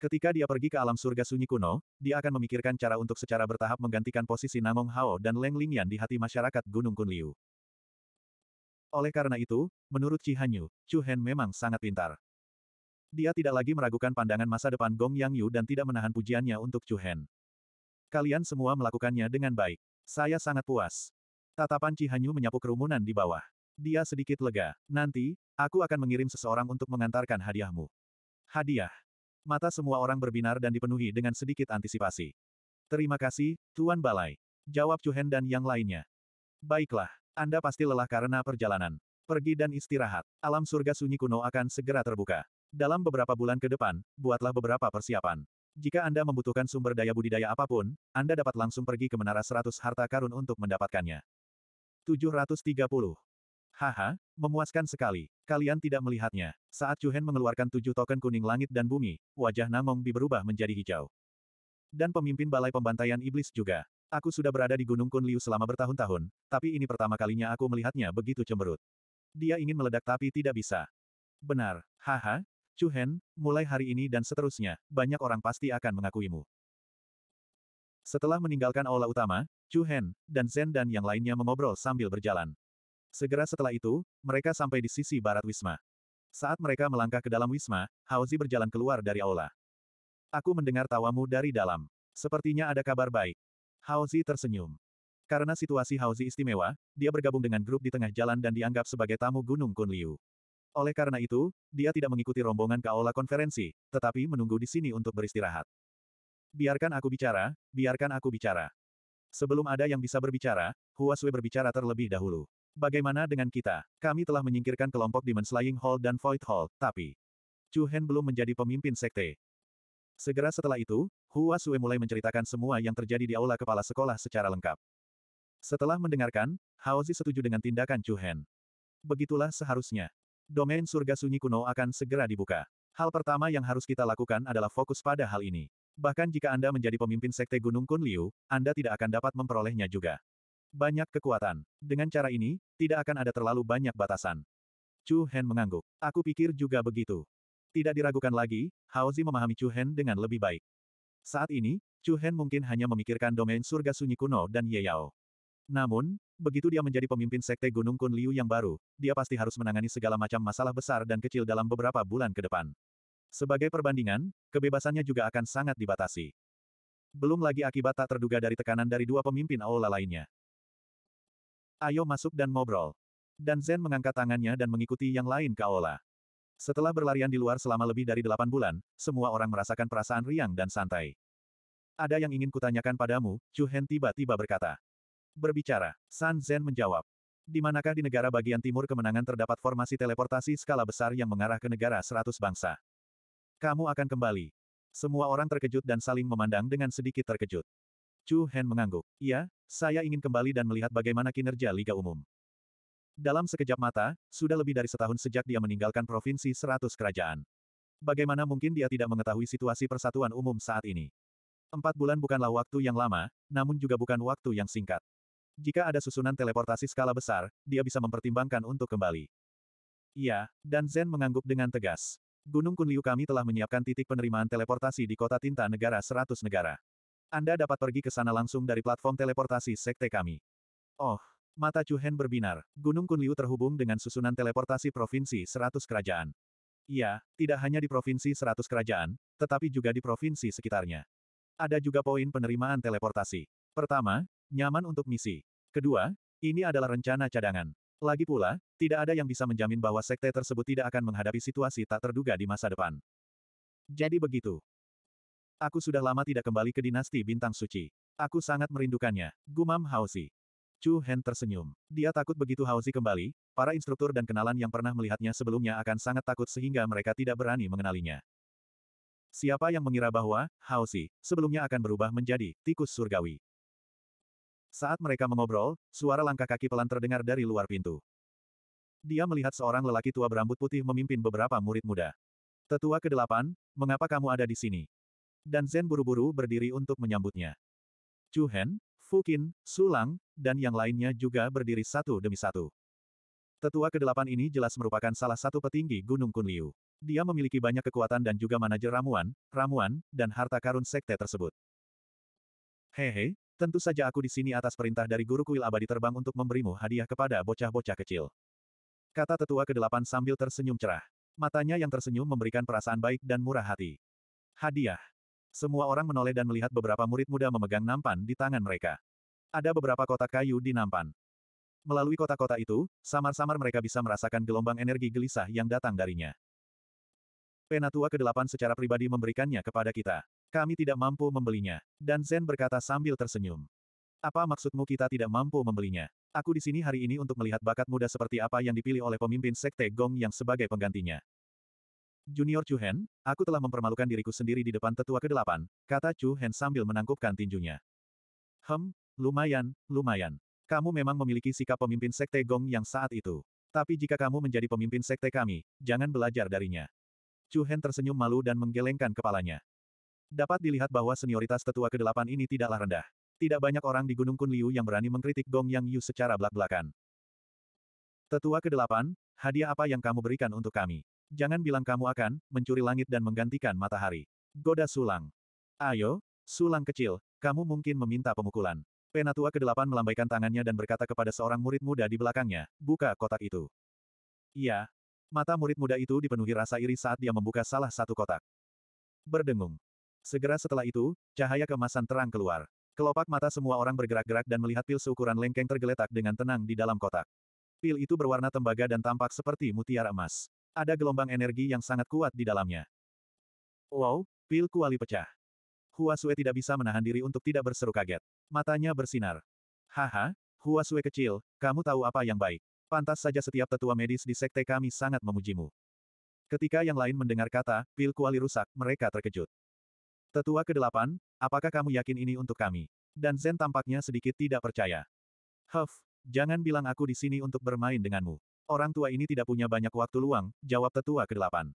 Ketika dia pergi ke alam surga sunyi kuno, dia akan memikirkan cara untuk secara bertahap menggantikan posisi Namong Hao dan Leng Lingyan di hati masyarakat Gunung Kunliu. Oleh karena itu, menurut Chi Hanyu, Chu Hen memang sangat pintar. Dia tidak lagi meragukan pandangan masa depan Gong Yang Yu dan tidak menahan pujiannya untuk Chu Hen. Kalian semua melakukannya dengan baik. Saya sangat puas. Tatapan Chi Hanyu menyapu kerumunan di bawah. Dia sedikit lega. Nanti, aku akan mengirim seseorang untuk mengantarkan hadiahmu. Hadiah. Mata semua orang berbinar dan dipenuhi dengan sedikit antisipasi. Terima kasih, Tuan Balai. Jawab Chuhen dan yang lainnya. Baiklah, Anda pasti lelah karena perjalanan. Pergi dan istirahat. Alam surga sunyi kuno akan segera terbuka. Dalam beberapa bulan ke depan, buatlah beberapa persiapan. Jika Anda membutuhkan sumber daya budidaya apapun, Anda dapat langsung pergi ke Menara 100 Harta Karun untuk mendapatkannya. 730 Haha, memuaskan sekali. Kalian tidak melihatnya. Saat Chu Hen mengeluarkan tujuh token kuning langit dan bumi, wajah Namong Bi berubah menjadi hijau. Dan pemimpin balai pembantaian iblis juga. Aku sudah berada di Gunung Kun Liu selama bertahun-tahun, tapi ini pertama kalinya aku melihatnya begitu cemberut. Dia ingin meledak tapi tidak bisa. Benar, haha, Chu Hen, mulai hari ini dan seterusnya, banyak orang pasti akan mengakuimu. Setelah meninggalkan aula utama, Chu Hen, dan Zen dan yang lainnya mengobrol sambil berjalan. Segera setelah itu, mereka sampai di sisi barat Wisma. Saat mereka melangkah ke dalam Wisma, Haozi berjalan keluar dari aula. Aku mendengar tawamu dari dalam. Sepertinya ada kabar baik. Haozi tersenyum. Karena situasi Haozi istimewa, dia bergabung dengan grup di tengah jalan dan dianggap sebagai tamu Gunung Kunliu. Oleh karena itu, dia tidak mengikuti rombongan ke aula konferensi, tetapi menunggu di sini untuk beristirahat. Biarkan aku bicara, biarkan aku bicara. Sebelum ada yang bisa berbicara, Huasue berbicara terlebih dahulu. Bagaimana dengan kita? Kami telah menyingkirkan kelompok Demon Slaying Hall dan Void Hall, tapi... Chu Hen belum menjadi pemimpin sekte. Segera setelah itu, Hua Sue mulai menceritakan semua yang terjadi di aula kepala sekolah secara lengkap. Setelah mendengarkan, Haozi setuju dengan tindakan Chu Hen. Begitulah seharusnya. Domain surga sunyi kuno akan segera dibuka. Hal pertama yang harus kita lakukan adalah fokus pada hal ini. Bahkan jika Anda menjadi pemimpin Sekte Gunung Kunliu, Anda tidak akan dapat memperolehnya juga. Banyak kekuatan. Dengan cara ini, tidak akan ada terlalu banyak batasan. Chu Hen mengangguk. Aku pikir juga begitu. Tidak diragukan lagi, Haozi memahami Chu Hen dengan lebih baik. Saat ini, Chu Hen mungkin hanya memikirkan domain surga sunyi kuno dan Ye Yao. Namun, begitu dia menjadi pemimpin sekte Gunung Kun Liu yang baru, dia pasti harus menangani segala macam masalah besar dan kecil dalam beberapa bulan ke depan. Sebagai perbandingan, kebebasannya juga akan sangat dibatasi. Belum lagi akibat tak terduga dari tekanan dari dua pemimpin Aula lainnya. Ayo masuk dan ngobrol. Dan Zen mengangkat tangannya dan mengikuti yang lain ke aula. Setelah berlarian di luar selama lebih dari delapan bulan, semua orang merasakan perasaan riang dan santai. Ada yang ingin kutanyakan padamu, Chu Hen tiba-tiba berkata. Berbicara, San Zen menjawab. Di manakah di negara bagian timur kemenangan terdapat formasi teleportasi skala besar yang mengarah ke negara seratus bangsa? Kamu akan kembali. Semua orang terkejut dan saling memandang dengan sedikit terkejut. Chu Hen mengangguk. Iya, saya ingin kembali dan melihat bagaimana kinerja Liga Umum. Dalam sekejap mata, sudah lebih dari setahun sejak dia meninggalkan Provinsi Seratus Kerajaan. Bagaimana mungkin dia tidak mengetahui situasi persatuan umum saat ini? Empat bulan bukanlah waktu yang lama, namun juga bukan waktu yang singkat. Jika ada susunan teleportasi skala besar, dia bisa mempertimbangkan untuk kembali. Iya, dan Zen mengangguk dengan tegas. Gunung Kunliu kami telah menyiapkan titik penerimaan teleportasi di kota tinta negara Seratus negara. Anda dapat pergi ke sana langsung dari platform teleportasi sekte kami. Oh, mata Chu Hen berbinar. Gunung Kunliu terhubung dengan susunan teleportasi provinsi seratus kerajaan. Iya, tidak hanya di provinsi seratus kerajaan, tetapi juga di provinsi sekitarnya. Ada juga poin penerimaan teleportasi. Pertama, nyaman untuk misi. Kedua, ini adalah rencana cadangan. Lagi pula, tidak ada yang bisa menjamin bahwa sekte tersebut tidak akan menghadapi situasi tak terduga di masa depan. Jadi begitu, Aku sudah lama tidak kembali ke dinasti bintang suci. Aku sangat merindukannya. Gumam Haosi. Chu Hen tersenyum. Dia takut begitu Haosi kembali, para instruktur dan kenalan yang pernah melihatnya sebelumnya akan sangat takut sehingga mereka tidak berani mengenalinya. Siapa yang mengira bahwa Haosi sebelumnya akan berubah menjadi tikus surgawi? Saat mereka mengobrol, suara langkah kaki pelan terdengar dari luar pintu. Dia melihat seorang lelaki tua berambut putih memimpin beberapa murid muda. Tetua ke-8, mengapa kamu ada di sini? dan Zen buru-buru berdiri untuk menyambutnya. Chu Hen, Fukin, Sulang, dan yang lainnya juga berdiri satu demi satu. Tetua kedelapan ini jelas merupakan salah satu petinggi Gunung Kunliu. Dia memiliki banyak kekuatan dan juga manajer ramuan, ramuan, dan harta karun sekte tersebut. Hehe, tentu saja aku di sini atas perintah dari guru kuil abadi terbang untuk memberimu hadiah kepada bocah-bocah kecil. Kata tetua kedelapan sambil tersenyum cerah. Matanya yang tersenyum memberikan perasaan baik dan murah hati. Hadiah. Semua orang menoleh dan melihat beberapa murid muda memegang nampan di tangan mereka. Ada beberapa kotak kayu di nampan. Melalui kotak-kotak itu, samar-samar mereka bisa merasakan gelombang energi gelisah yang datang darinya. Penatua ke-8 secara pribadi memberikannya kepada kita. Kami tidak mampu membelinya. Dan Zen berkata sambil tersenyum. Apa maksudmu kita tidak mampu membelinya? Aku di sini hari ini untuk melihat bakat muda seperti apa yang dipilih oleh pemimpin Sekte Gong yang sebagai penggantinya. Junior Chu Hen, aku telah mempermalukan diriku sendiri di depan tetua ke-8, kata Chu Hen sambil menangkupkan tinjunya. Hem, lumayan, lumayan. Kamu memang memiliki sikap pemimpin sekte Gong yang saat itu. Tapi jika kamu menjadi pemimpin sekte kami, jangan belajar darinya. Chu Hen tersenyum malu dan menggelengkan kepalanya. Dapat dilihat bahwa senioritas tetua ke-8 ini tidaklah rendah. Tidak banyak orang di Gunung Kunliu yang berani mengkritik Gong Yang Yu secara belak-belakan. Tetua ke-8, hadiah apa yang kamu berikan untuk kami? Jangan bilang kamu akan mencuri langit dan menggantikan matahari. Goda sulang. Ayo, sulang kecil, kamu mungkin meminta pemukulan. Penatua ke-8 melambaikan tangannya dan berkata kepada seorang murid muda di belakangnya, buka kotak itu. Iya. Mata murid muda itu dipenuhi rasa iri saat dia membuka salah satu kotak. Berdengung. Segera setelah itu, cahaya kemasan terang keluar. Kelopak mata semua orang bergerak-gerak dan melihat pil seukuran lengkeng tergeletak dengan tenang di dalam kotak. Pil itu berwarna tembaga dan tampak seperti mutiara emas. Ada gelombang energi yang sangat kuat di dalamnya. Wow, pil kuali pecah. Hua Sue tidak bisa menahan diri untuk tidak berseru kaget. Matanya bersinar. Haha, Hua Sue kecil, kamu tahu apa yang baik. Pantas saja setiap tetua medis di sekte kami sangat memujimu. Ketika yang lain mendengar kata, pil kuali rusak, mereka terkejut. Tetua ke-8, apakah kamu yakin ini untuk kami? Dan Zen tampaknya sedikit tidak percaya. Huff, jangan bilang aku di sini untuk bermain denganmu. Orang tua ini tidak punya banyak waktu luang, jawab tetua ke-8.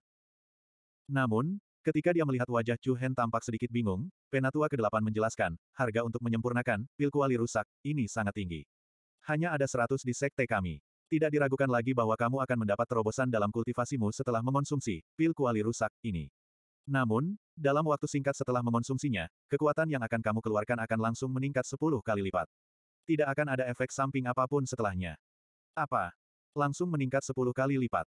Namun, ketika dia melihat wajah Chu Hen tampak sedikit bingung, penatua ke-8 menjelaskan, harga untuk menyempurnakan, pil kuali rusak, ini sangat tinggi. Hanya ada 100 di sekte kami. Tidak diragukan lagi bahwa kamu akan mendapat terobosan dalam kultivasimu setelah mengonsumsi, pil kuali rusak, ini. Namun, dalam waktu singkat setelah mengonsumsinya, kekuatan yang akan kamu keluarkan akan langsung meningkat 10 kali lipat. Tidak akan ada efek samping apapun setelahnya. Apa? Langsung meningkat 10 kali lipat.